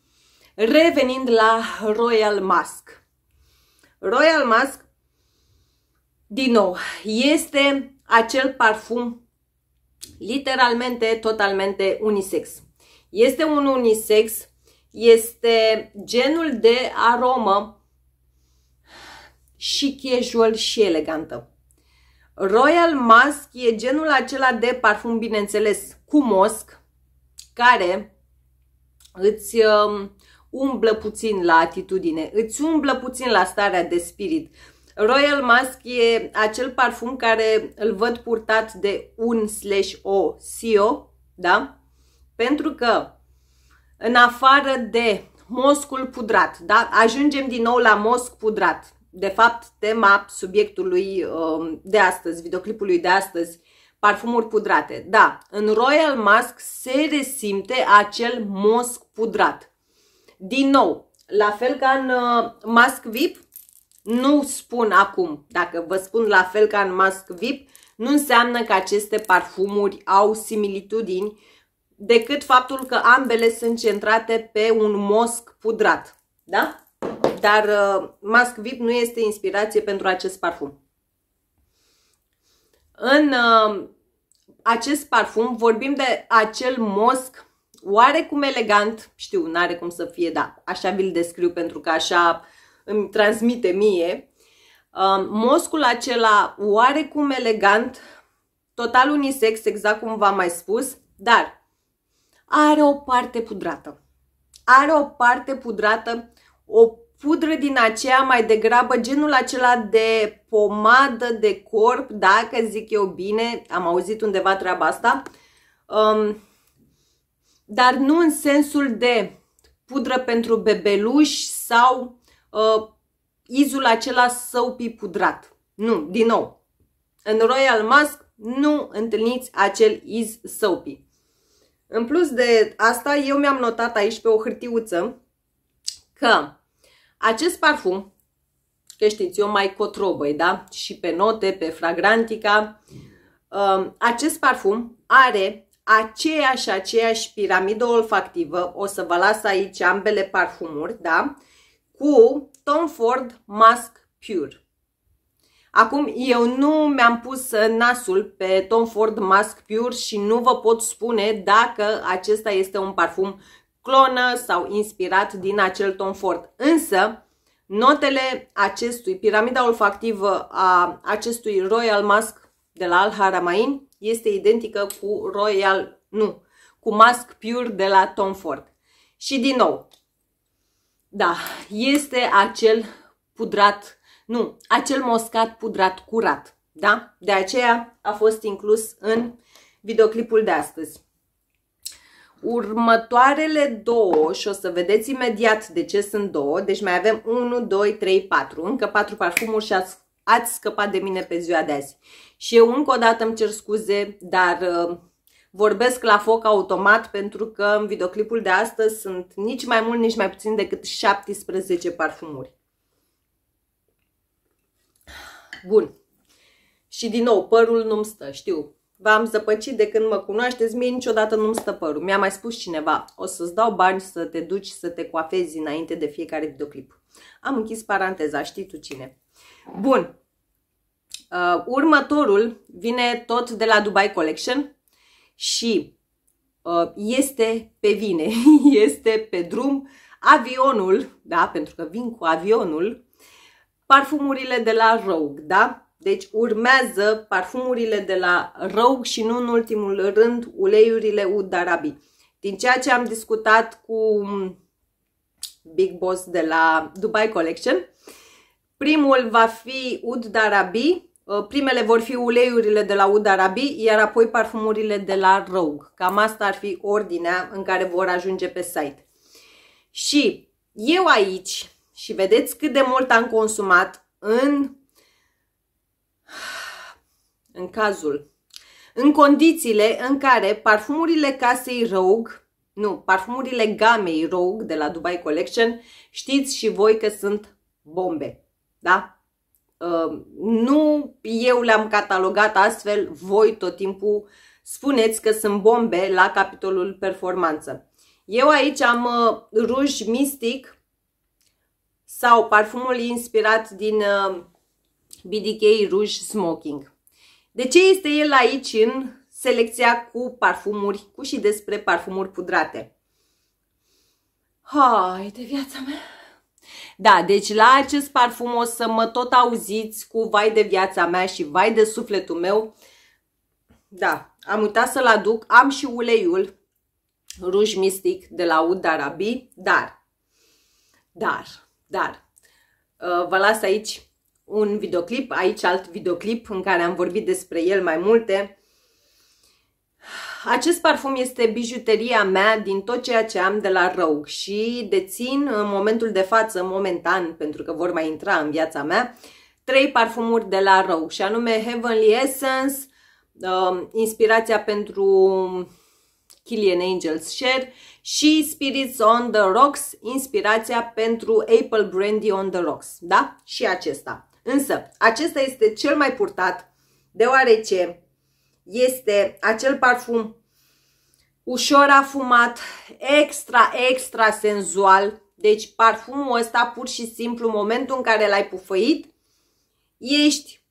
revenind la Royal Mask. Royal Musk, din nou, este acel parfum literalmente, totalmente unisex. Este un unisex, este genul de aromă și casual și elegantă. Royal Musk e genul acela de parfum, bineînțeles, cu mosc, care îți uh, umblă puțin la atitudine, îți umblă puțin la starea de spirit. Royal Musk e acel parfum care îl văd purtat de un slash o CEO, da? Pentru că în afară de moscul pudrat, da? Ajungem din nou la mosc pudrat. De fapt, tema subiectului um, de astăzi, videoclipului de astăzi, parfumuri pudrate. Da, în Royal Musk se resimte acel mosc pudrat. Din nou, la fel ca în uh, Mask VIP, nu spun acum, dacă vă spun la fel ca în Mask VIP, nu înseamnă că aceste parfumuri au similitudini, decât faptul că ambele sunt centrate pe un mosc pudrat, da? Dar uh, Mask VIP nu este inspirație pentru acest parfum. În uh, acest parfum vorbim de acel mosc oarecum elegant, știu, nu are cum să fie, da, așa vi-l descriu pentru că așa îmi transmite mie, um, moscul acela oarecum elegant, total unisex, exact cum v-am mai spus, dar are o parte pudrată. Are o parte pudrată, o pudră din aceea mai degrabă genul acela de pomadă de corp, dacă zic eu bine, am auzit undeva treaba asta, um, dar nu în sensul de pudră pentru bebeluși sau uh, izul acela pi pudrat. Nu, din nou, în Royal Mask nu întâlniți acel iz soapy. În plus de asta, eu mi-am notat aici pe o hârtiuță că acest parfum, că știți, eu mai cotrobăi, da? Și pe note, pe fragrantica, uh, acest parfum are aceeași, aceeași piramidă olfactivă, o să vă las aici ambele parfumuri, da? Cu Tom Ford Mask Pure. Acum, eu nu mi-am pus nasul pe Tom Ford Mask Pure și nu vă pot spune dacă acesta este un parfum clonă sau inspirat din acel Tom Ford. Însă, notele acestui, piramida olfactivă a acestui Royal Mask de la Al Haramain este identică cu Royal, nu, cu Mask Pure de la Tom Ford. Și din nou, da, este acel pudrat, nu, acel moscat pudrat curat, da? De aceea a fost inclus în videoclipul de astăzi. Următoarele două, și o să vedeți imediat de ce sunt două, deci mai avem 1, 2, 3, 4, încă 4 parfumuri și ați ați scăpat de mine pe ziua de azi. Și eu încă o dată îmi cer scuze, dar uh, vorbesc la foc automat pentru că în videoclipul de astăzi sunt nici mai mult, nici mai puțin decât 17 parfumuri. Bun. Și din nou, părul nu-mi stă, știu. V-am zăpăcit de când mă cunoașteți, mie niciodată nu-mi stă părul. Mi-a mai spus cineva, o să-ți dau bani să te duci să te coafezi înainte de fiecare videoclip. Am închis paranteza, știi tu cine. Bun. Uh, următorul vine tot de la Dubai Collection și uh, este pe vine, [laughs] este pe drum avionul, da, pentru că vin cu avionul, parfumurile de la Rogue, da? Deci urmează parfumurile de la Rogue și nu în ultimul rând uleiurile Ud Darabi. Din ceea ce am discutat cu Big Boss de la Dubai Collection, uh, Primul va fi Ud darabi, uh, primele vor fi uleiurile de la Ud darabi, iar apoi parfumurile de la Rogue. Cam asta ar fi ordinea în care vor ajunge pe site. Și eu aici, și vedeți cât de mult am consumat în, [sighs] în cazul, în condițiile în care parfumurile casei Rogue nu, parfumurile gamei Rogue de la Dubai Collection, știți și voi că sunt bombe. Da? Ă, nu eu le-am catalogat astfel, voi tot timpul spuneți că sunt bombe la capitolul performanță. Eu aici am ă, ruj mistic sau parfumul inspirat din ă, BDK Rouge Smoking. De ce este el aici în selecția cu parfumuri, cu și despre parfumuri pudrate? Hai de viața mea! Da, deci la acest parfum o să mă tot auziți cu vai de viața mea și vai de sufletul meu. Da, am uitat să-l aduc. Am și uleiul ruj mistic de la Ud Arabi, dar, dar, dar, uh, vă las aici un videoclip, aici alt videoclip în care am vorbit despre el mai multe acest parfum este bijuteria mea din tot ceea ce am de la Rogue și dețin în momentul de față, momentan, pentru că vor mai intra în viața mea, trei parfumuri de la Rogue și anume Heavenly Essence, uh, inspirația pentru Killian Angels Share și Spirits on the Rocks, inspirația pentru Apple Brandy on the Rocks, da? Și acesta. Însă, acesta este cel mai purtat, deoarece este acel parfum ușor afumat, extra, extra senzual. Deci parfumul ăsta pur și simplu, în momentul în care l-ai pufăit, ești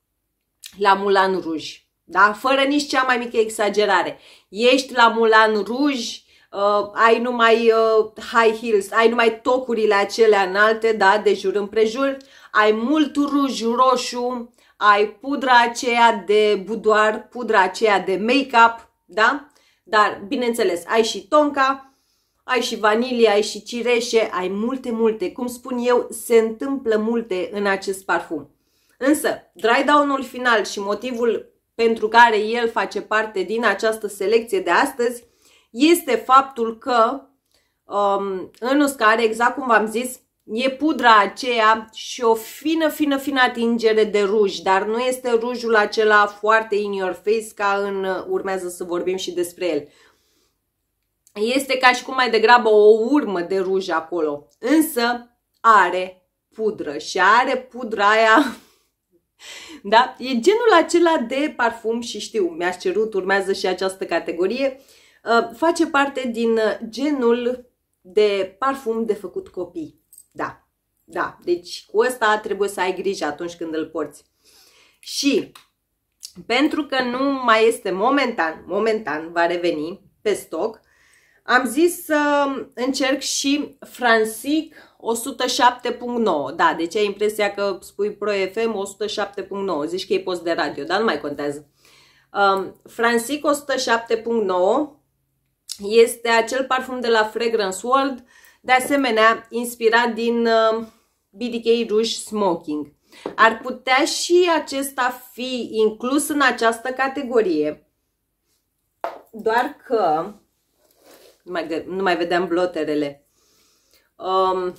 la Mulan Rouge. Da? Fără nici cea mai mică exagerare. Ești la Mulan Rouge, uh, ai numai uh, high heels, ai numai tocurile acelea înalte, da, de jur împrejur, ai mult ruj roșu, ai pudra aceea de budoar, pudra aceea de make-up, da? Dar, bineînțeles, ai și tonca, ai și vanilie, ai și cireșe, ai multe, multe. Cum spun eu, se întâmplă multe în acest parfum. Însă, dry down-ul final și motivul pentru care el face parte din această selecție de astăzi este faptul că um, în uscare, exact cum v-am zis, e pudra aceea și o fină, fină, fină atingere de ruj, dar nu este rujul acela foarte in your face ca în uh, urmează să vorbim și despre el. Este ca și cum mai degrabă o urmă de ruj acolo, însă are pudră și are pudra aia [laughs] da? E genul acela de parfum și știu, mi a cerut, urmează și această categorie. Uh, face parte din uh, genul de parfum de făcut copii. Da, da. Deci cu ăsta trebuie să ai grijă atunci când îl porți. Și pentru că nu mai este momentan, momentan va reveni pe stoc, am zis să încerc și Francic 107.9. Da, deci ai impresia că spui Pro FM 107.9, zici că e post de radio, dar nu mai contează. Um, Francic 107.9 este acel parfum de la Fragrance World uh, de asemenea, inspirat din uh, BDK Rouge Smoking. Ar putea și acesta fi inclus în această categorie, doar că nu mai, nu mai vedeam bloterele. Um,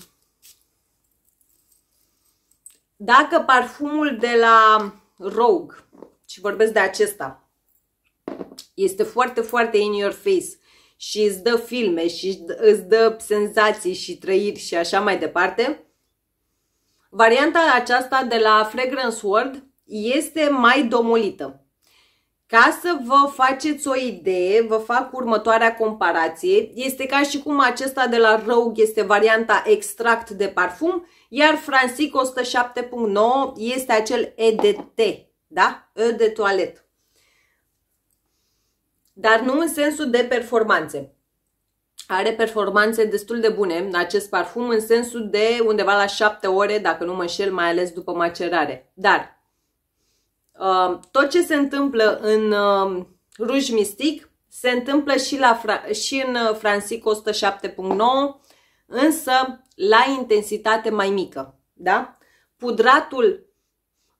dacă parfumul de la Rogue, și vorbesc de acesta, este foarte, foarte in your face, și îți dă filme și îți dă senzații și trăiri și așa mai departe. Varianta aceasta de la Fragrance World este mai domolită. Ca să vă faceți o idee, vă fac următoarea comparație. Este ca și cum acesta de la Rogue este varianta extract de parfum, iar Francisco 107.9 este acel EDT, da? E de toalet dar nu în sensul de performanțe. Are performanțe destul de bune acest parfum în sensul de undeva la 7 ore, dacă nu mă înșel, mai ales după macerare. Dar uh, tot ce se întâmplă în uh, ruj mistic se întâmplă și, la, și în uh, Francisco 107.9, însă la intensitate mai mică. Da? Pudratul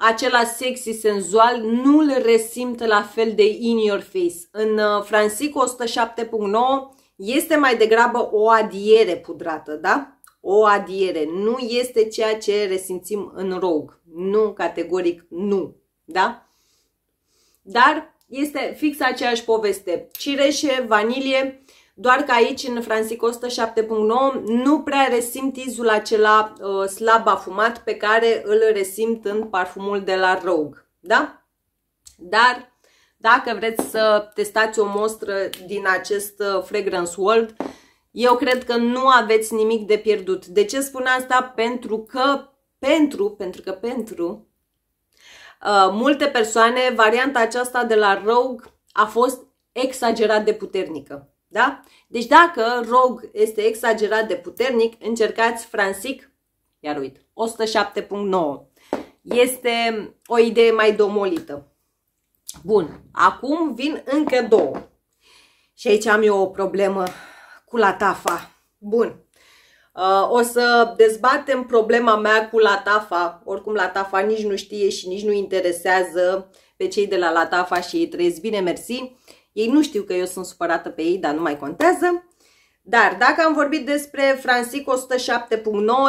acela sexy, senzual, nu le resimt la fel de in your face. În uh, Francisco 107.9 este mai degrabă o adiere pudrată, da? O adiere. Nu este ceea ce resimțim în rog. Nu, categoric, nu. Da? Dar este fix aceeași poveste. Cireșe, vanilie, doar că aici în Francisco 107.9 nu prea resimt izul acela uh, slab afumat pe care îl resimt în parfumul de la Rogue, da? Dar dacă vreți să testați o mostră din acest uh, Fragrance World, eu cred că nu aveți nimic de pierdut. De ce spun asta? Pentru că, pentru, pentru că pentru, uh, multe persoane, varianta aceasta de la Rogue a fost exagerat de puternică. Da? Deci dacă rog este exagerat de puternic, încercați fransic, iar uit, 107.9. Este o idee mai domolită. Bun, acum vin încă două. Și aici am eu o problemă cu latafa. Bun, uh, o să dezbatem problema mea cu Latafa. Oricum, Latafa nici nu știe și nici nu interesează pe cei de la Latafa și ei trăiesc bine, mersi. Ei nu știu că eu sunt supărată pe ei, dar nu mai contează. Dar dacă am vorbit despre Francic 107.9,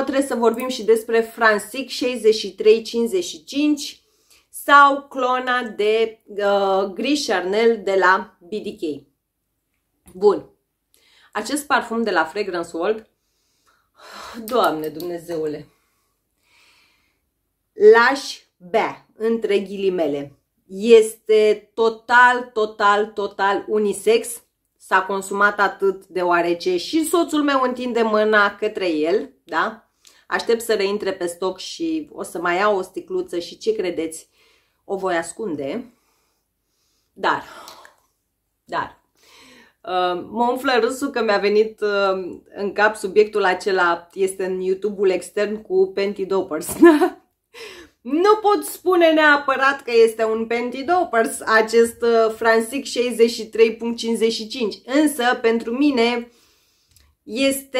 trebuie să vorbim și despre Francic 6355 sau clona de uh, Gris Charnel de la BDK. Bun. Acest parfum de la Fragrance World, Doamne Dumnezeule, l-aș bea, între ghilimele este total, total, total unisex. S-a consumat atât deoarece și soțul meu întinde mâna către el, da? Aștept să reintre pe stoc și o să mai iau o sticluță și ce credeți, o voi ascunde. Dar, dar, uh, mă umflă râsul că mi-a venit uh, în cap subiectul acela, este în YouTube-ul extern cu Panty Dopers. [laughs] Nu pot spune neapărat că este un Dopers acest uh, Fransic 63.55, însă pentru mine este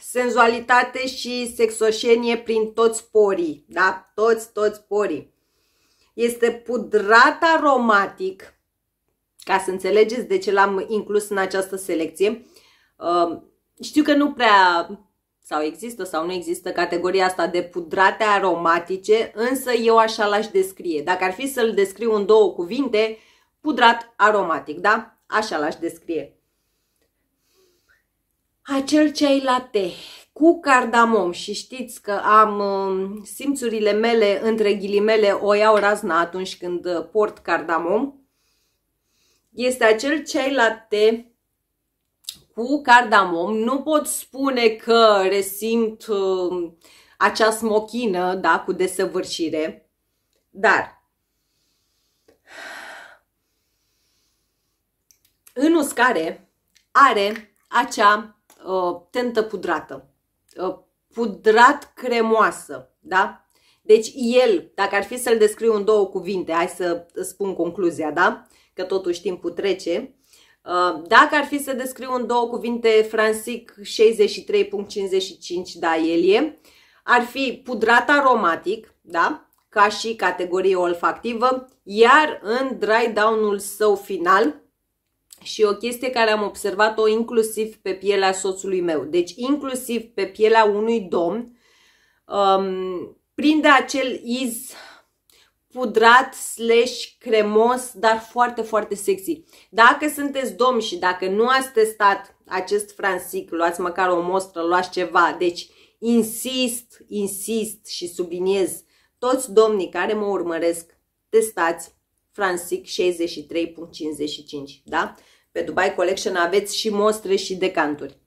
senzualitate și sexoșenie prin toți porii, da? Toți, toți porii. Este pudrat aromatic, ca să înțelegeți de ce l-am inclus în această selecție. Uh, știu că nu prea sau există sau nu există categoria asta de pudrate aromatice, însă eu așa l-aș descrie. Dacă ar fi să-l descriu în două cuvinte, pudrat aromatic, da? Așa l-aș descrie. Acel ceai latte cu cardamom și știți că am um, simțurile mele între ghilimele o iau razna atunci când port cardamom. Este acel ceai latte cu cardamom. Nu pot spune că resimt uh, acea smochină, da, cu desăvârșire, dar în uscare are acea uh, tentă pudrată, uh, pudrat cremoasă, da? Deci el, dacă ar fi să-l descriu în două cuvinte, hai să spun concluzia, da? Că totuși timpul trece. Uh, dacă ar fi să descriu în două cuvinte Francic 63.55, da, el e, ar fi pudrat aromatic, da, ca și categorie olfactivă, iar în dry down-ul său final, și o chestie care am observat-o inclusiv pe pielea soțului meu, deci inclusiv pe pielea unui domn, um, prinde acel iz pudrat slash cremos, dar foarte, foarte sexy. Dacă sunteți domni și dacă nu ați testat acest fransic, luați măcar o mostră, luați ceva, deci insist, insist și subliniez, toți domnii care mă urmăresc, testați fransic 63.55, da? Pe Dubai Collection aveți și mostre și decanturi.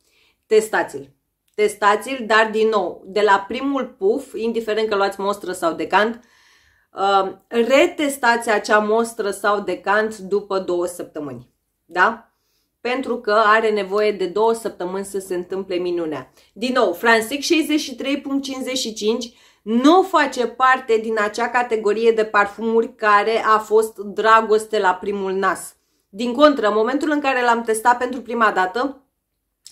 Testați-l. Testați-l, dar din nou, de la primul puf, indiferent că luați mostră sau decant, Um, retestați acea mostră sau decant după două săptămâni. Da? Pentru că are nevoie de două săptămâni să se întâmple minunea. Din nou, Fransic 63.55 nu face parte din acea categorie de parfumuri care a fost dragoste la primul nas. Din contră, în momentul în care l-am testat pentru prima dată,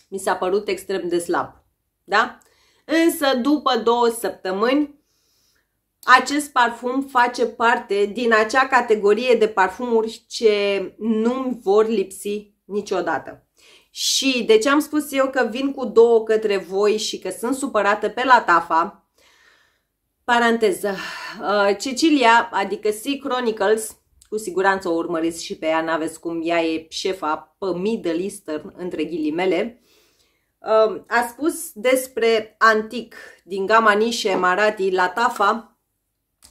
mi s-a părut extrem de slab. Da? Însă, după două săptămâni, acest parfum face parte din acea categorie de parfumuri ce nu-mi vor lipsi niciodată. Și de ce am spus eu că vin cu două către voi și că sunt supărată pe la tafa? Paranteză. Uh, Cecilia, adică Sea Chronicles, cu siguranță o urmăriți și pe ea, n-aveți cum, ea e șefa pe middle eastern, între ghilimele, uh, a spus despre Antic din gama Nișe Marati la Tafa,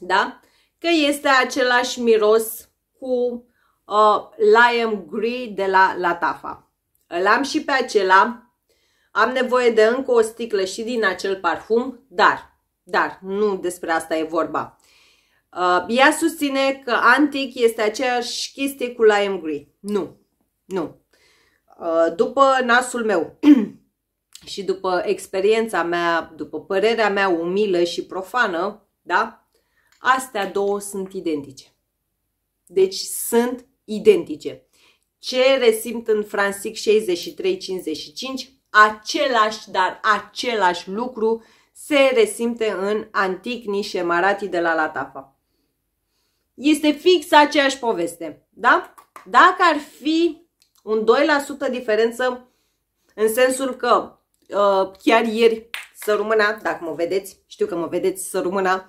da? Că este același miros cu uh, Lime Grey de la Latafa. Îl am și pe acela. Am nevoie de încă o sticlă și din acel parfum, dar, dar, nu despre asta e vorba. Uh, ea susține că antic este aceeași chestie cu lime grey. Nu, nu. Uh, după nasul meu [clears throat] și după experiența mea, după părerea mea umilă și profană, da? Astea două sunt identice. Deci sunt identice. Ce resimt în Fransic 63-55? Același, dar același lucru se resimte în Antic Nișe Marati de la Latafa. Este fix aceeași poveste, da? Dacă ar fi un 2% diferență în sensul că uh, chiar ieri să rămână, dacă mă vedeți, știu că mă vedeți să rămână.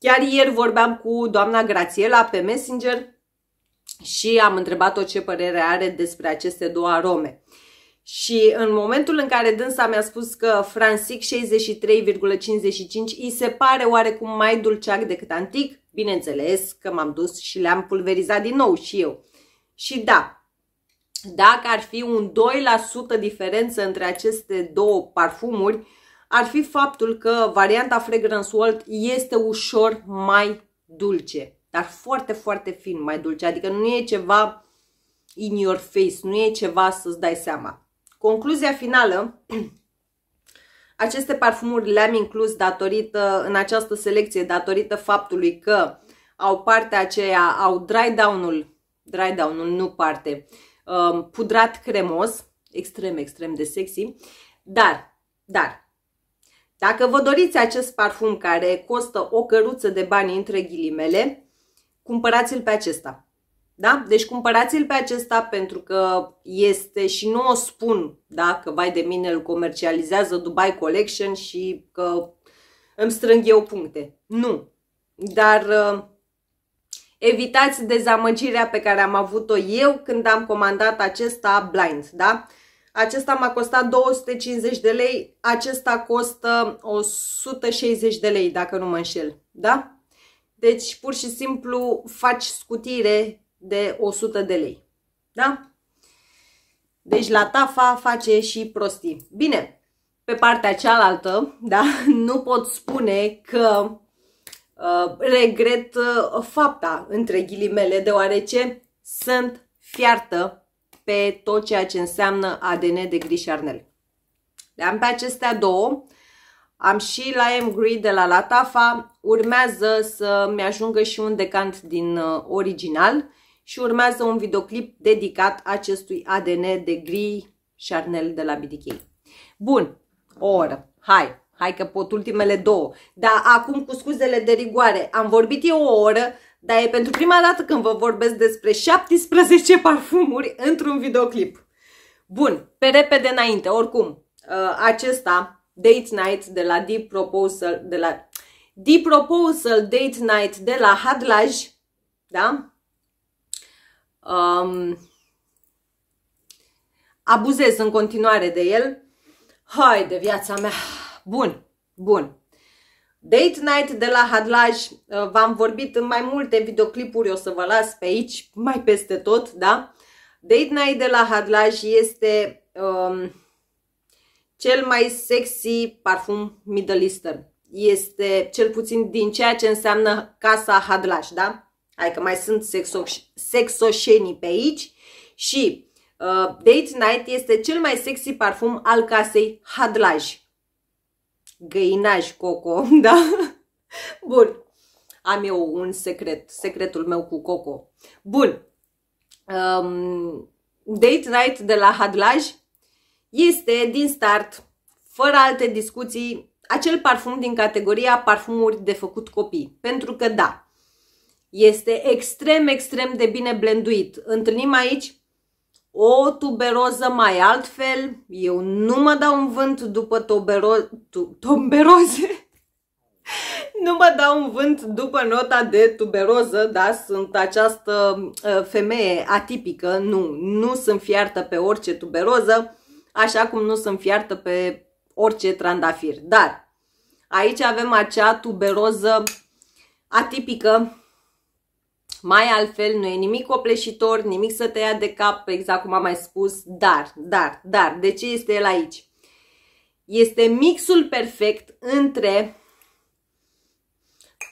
Chiar ieri vorbeam cu doamna Grațiela pe Messenger și am întrebat-o ce părere are despre aceste două arome. Și în momentul în care dânsa mi-a spus că Francic 63,55 îi se pare oarecum mai dulceac decât antic, bineînțeles că m-am dus și le-am pulverizat din nou și eu. Și da, dacă ar fi un 2% diferență între aceste două parfumuri, ar fi faptul că varianta Fragrance World este ușor mai dulce, dar foarte, foarte fin mai dulce, adică nu e ceva in your face, nu e ceva să-ți dai seama. Concluzia finală, [clears throat] aceste parfumuri le-am inclus datorită, în această selecție, datorită faptului că au partea aceea, au dry down-ul, dry down-ul, nu parte, um, pudrat cremos, extrem, extrem de sexy, dar, dar, dacă vă doriți acest parfum care costă o căruță de bani între ghilimele, cumpărați-l pe acesta. Da? Deci cumpărați-l pe acesta pentru că este și nu o spun da, că vai de mine îl comercializează Dubai Collection și că îmi strâng eu puncte. Nu. Dar uh, evitați dezamăgirea pe care am avut-o eu când am comandat acesta blind. Da? Acesta m-a costat 250 de lei, acesta costă 160 de lei, dacă nu mă înșel, da? Deci, pur și simplu, faci scutire de 100 de lei, da? Deci, la tafa face și prostii. Bine, pe partea cealaltă, da, [laughs] nu pot spune că uh, regret uh, fapta, între ghilimele, deoarece sunt fiartă pe tot ceea ce înseamnă ADN de gri și arnel. Le am pe acestea două. Am și la M Green de la Latafa. Urmează să mi-ajungă și un decant din uh, original și urmează un videoclip dedicat acestui ADN de gri și arnel de la BDK. Bun, o oră. Hai, hai că pot ultimele două. Dar acum, cu scuzele de rigoare, am vorbit eu o oră, dar e pentru prima dată când vă vorbesc despre 17 [laughs] parfumuri într-un videoclip. Bun, pe repede înainte, oricum, uh, acesta, Date Night de la Deep Proposal, de la Deep Proposal Date Night de la Hadlaj, da? Um, abuzez în continuare de el. Hai de viața mea! Bun, bun. Date Night de la Hadlaj, uh, v-am vorbit în mai multe videoclipuri, o să vă las pe aici, mai peste tot, da? Date Night de la Hadlaj este um, cel mai sexy parfum Middle Eastern. Este cel puțin din ceea ce înseamnă casa Hadlaj, da? Adică mai sunt sexo sexoșenii pe aici și uh, Date Night este cel mai sexy parfum al casei Hadlaj găinaș Coco, [laughs] da? Bun. Am eu un secret, secretul meu cu Coco. Bun. Um, date night de la Hadlaj este din start, fără alte discuții, acel parfum din categoria parfumuri de făcut copii. Pentru că da, este extrem, extrem de bine blenduit. Întâlnim aici o tuberoză mai altfel, eu nu mă dau un vânt după tobero tu tomberoze, [laughs] nu mă dau un vânt după nota de tuberoză, da, sunt această uh, femeie atipică, nu, nu sunt fiartă pe orice tuberoză, așa cum nu sunt fiartă pe orice trandafir, dar aici avem acea tuberoză atipică mai altfel, nu e nimic opleșitor, nimic să te ia de cap, exact cum am mai spus, dar, dar, dar, de ce este el aici? Este mixul perfect între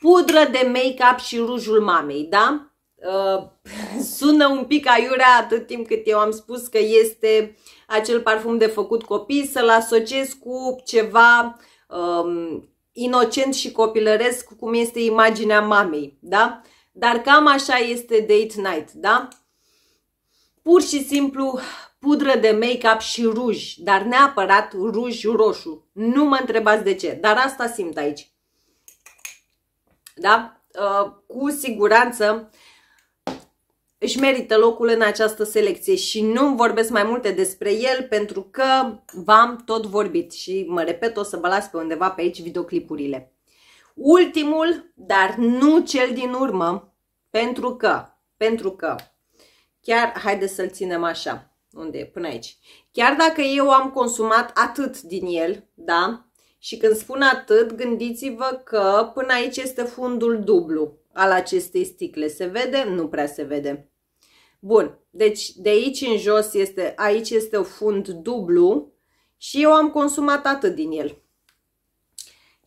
pudră de make-up și rujul mamei, da? Uh, [laughs] sună un pic aiurea atât timp cât eu am spus că este acel parfum de făcut copii, să-l asociez cu ceva um, inocent și copilăresc, cum este imaginea mamei, da? Uh, dar cam așa este date night, da? Pur și simplu pudră de make-up și ruj, dar neapărat ruj roșu. Nu mă întrebați de ce, dar asta simt aici. Da? Uh, cu siguranță își merită locul în această selecție și nu vorbesc mai multe despre el pentru că v-am tot vorbit și mă repet, o să vă las pe undeva pe aici videoclipurile. Ultimul, dar nu cel din urmă, pentru că, pentru că, chiar, haideți să-l ținem așa, unde e, până aici. Chiar dacă eu am consumat atât din el, da? Și când spun atât, gândiți-vă că până aici este fundul dublu al acestei sticle. Se vede? Nu prea se vede. Bun, deci de aici în jos este, aici este fund dublu și eu am consumat atât din el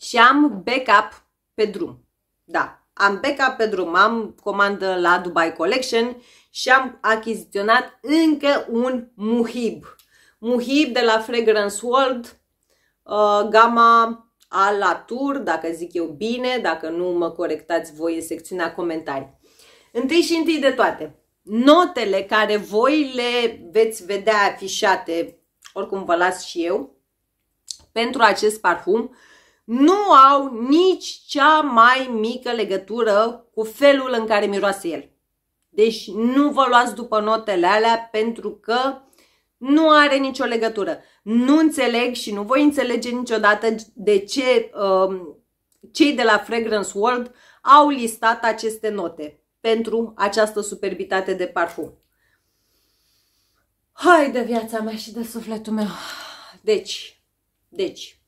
și am backup pe drum. Da, am backup pe drum, am comandă la Dubai Collection și am achiziționat încă un muhib. Muhib de la Fragrance World, uh, gama Alatur, dacă zic eu bine, dacă nu mă corectați voi în secțiunea comentarii. Întâi și întâi de toate, notele care voi le veți vedea afișate, oricum vă las și eu, pentru acest parfum nu au nici cea mai mică legătură cu felul în care miroase el. Deci nu vă luați după notele alea pentru că nu are nicio legătură. Nu înțeleg și nu voi înțelege niciodată de ce um, cei de la Fragrance World au listat aceste note pentru această superbitate de parfum. Hai de viața mea și de sufletul meu. Deci, deci,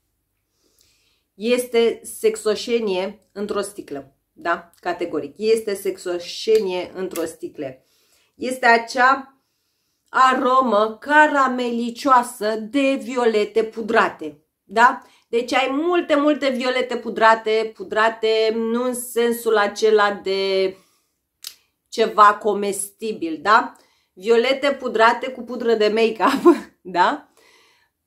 este sexoșenie într-o sticlă. Da? Categoric. Este sexoșenie într-o sticlă. Este acea aromă caramelicioasă de violete pudrate. Da? Deci ai multe, multe violete pudrate, pudrate nu în sensul acela de ceva comestibil, da? Violete pudrate cu pudră de make-up, [laughs] da?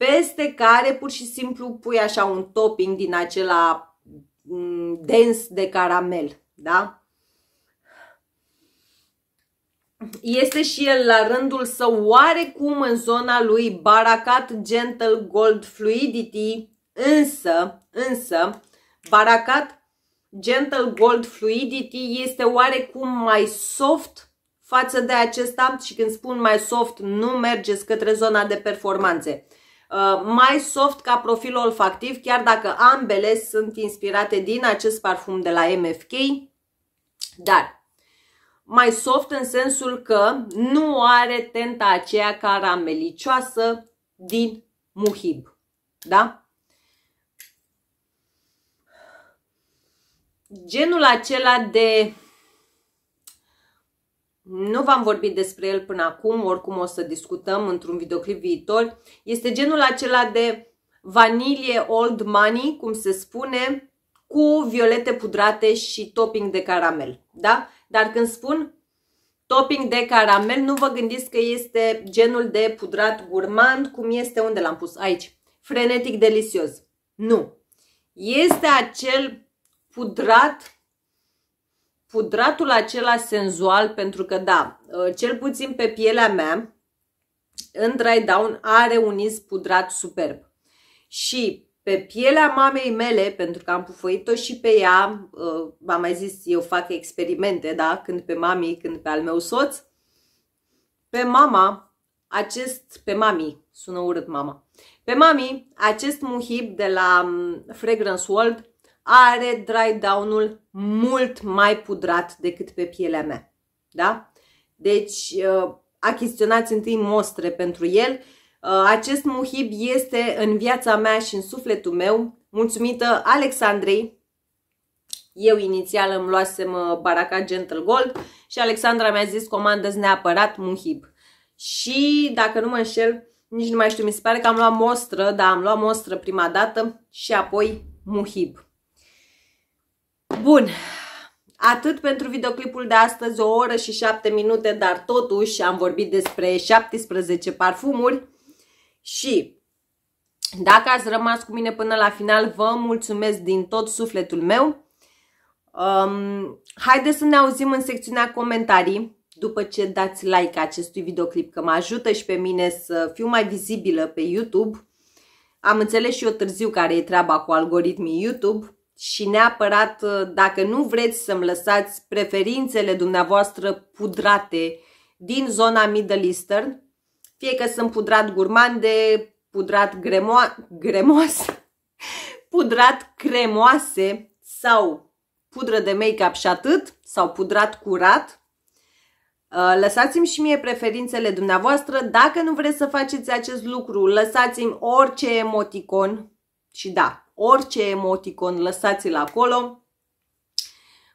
peste care pur și simplu pui așa un topping din acela mm, dens de caramel, da? Este și el la rândul său oarecum în zona lui Baracat Gentle Gold Fluidity, însă, însă, Baracat Gentle Gold Fluidity este oarecum mai soft față de acesta și când spun mai soft nu mergeți către zona de performanțe. Uh, mai soft ca profil olfactiv, chiar dacă ambele sunt inspirate din acest parfum de la MFK, dar mai soft în sensul că nu are tenta aceea caramelicioasă din muhib. Da? Genul acela de nu v-am vorbit despre el până acum, oricum o să discutăm într-un videoclip viitor. Este genul acela de vanilie old money, cum se spune, cu violete pudrate și topping de caramel. Da? Dar când spun topping de caramel, nu vă gândiți că este genul de pudrat gurmand, cum este, unde l-am pus? Aici. Frenetic delicios. Nu. Este acel pudrat pudratul acela senzual, pentru că da, ă, cel puțin pe pielea mea, în dry down are un iz pudrat superb. Și pe pielea mamei mele, pentru că am pufoit-o și pe ea, v-am ă, mai zis, eu fac experimente, da, când pe mami, când pe al meu soț, pe mama, acest, pe mami, sună urât mama, pe mami, acest muhib de la mm, Fragrance World are dry down-ul mult mai pudrat decât pe pielea mea. Da? Deci uh, achiziționați întâi mostre pentru el. Uh, acest muhib este în viața mea și în sufletul meu, mulțumită Alexandrei. Eu inițial îmi luasem uh, baraca Gentle Gold și Alexandra mi-a zis comandă-ți neapărat muhib. Și dacă nu mă înșel, nici nu mai știu, mi se pare că am luat mostră, da, am luat mostră prima dată și apoi muhib. Bun, atât pentru videoclipul de astăzi, o oră și șapte minute, dar totuși am vorbit despre 17 parfumuri și dacă ați rămas cu mine până la final, vă mulțumesc din tot sufletul meu. Um, haideți să ne auzim în secțiunea comentarii după ce dați like acestui videoclip, că mă ajută și pe mine să fiu mai vizibilă pe YouTube. Am înțeles și eu târziu care e treaba cu algoritmii YouTube, și neapărat uh, dacă nu vreți să-mi lăsați preferințele dumneavoastră pudrate din zona Middle Eastern, fie că sunt pudrat gurmande, pudrat gremo- gremos, [laughs] pudrat cremoase sau pudră de make-up și atât, sau pudrat curat, uh, Lăsați-mi și mie preferințele dumneavoastră. Dacă nu vreți să faceți acest lucru, lăsați-mi orice emoticon și da, orice emoticon, lăsați-l acolo.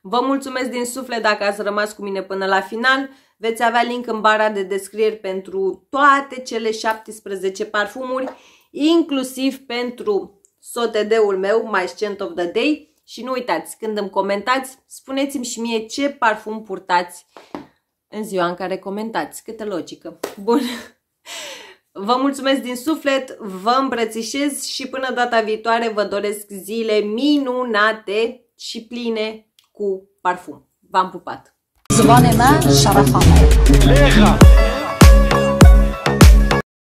Vă mulțumesc din suflet dacă ați rămas cu mine până la final. Veți avea link în bara de descrieri pentru toate cele 17 parfumuri, inclusiv pentru SOTD-ul meu, My Scent of the Day. Și nu uitați, când îmi comentați, spuneți-mi și mie ce parfum purtați în ziua în care comentați. Câtă logică! Bun! Vă mulțumesc din suflet, vă îmbrățișez și până data viitoare vă doresc zile minunate și pline cu parfum. V-am pupat! Zvonena mea,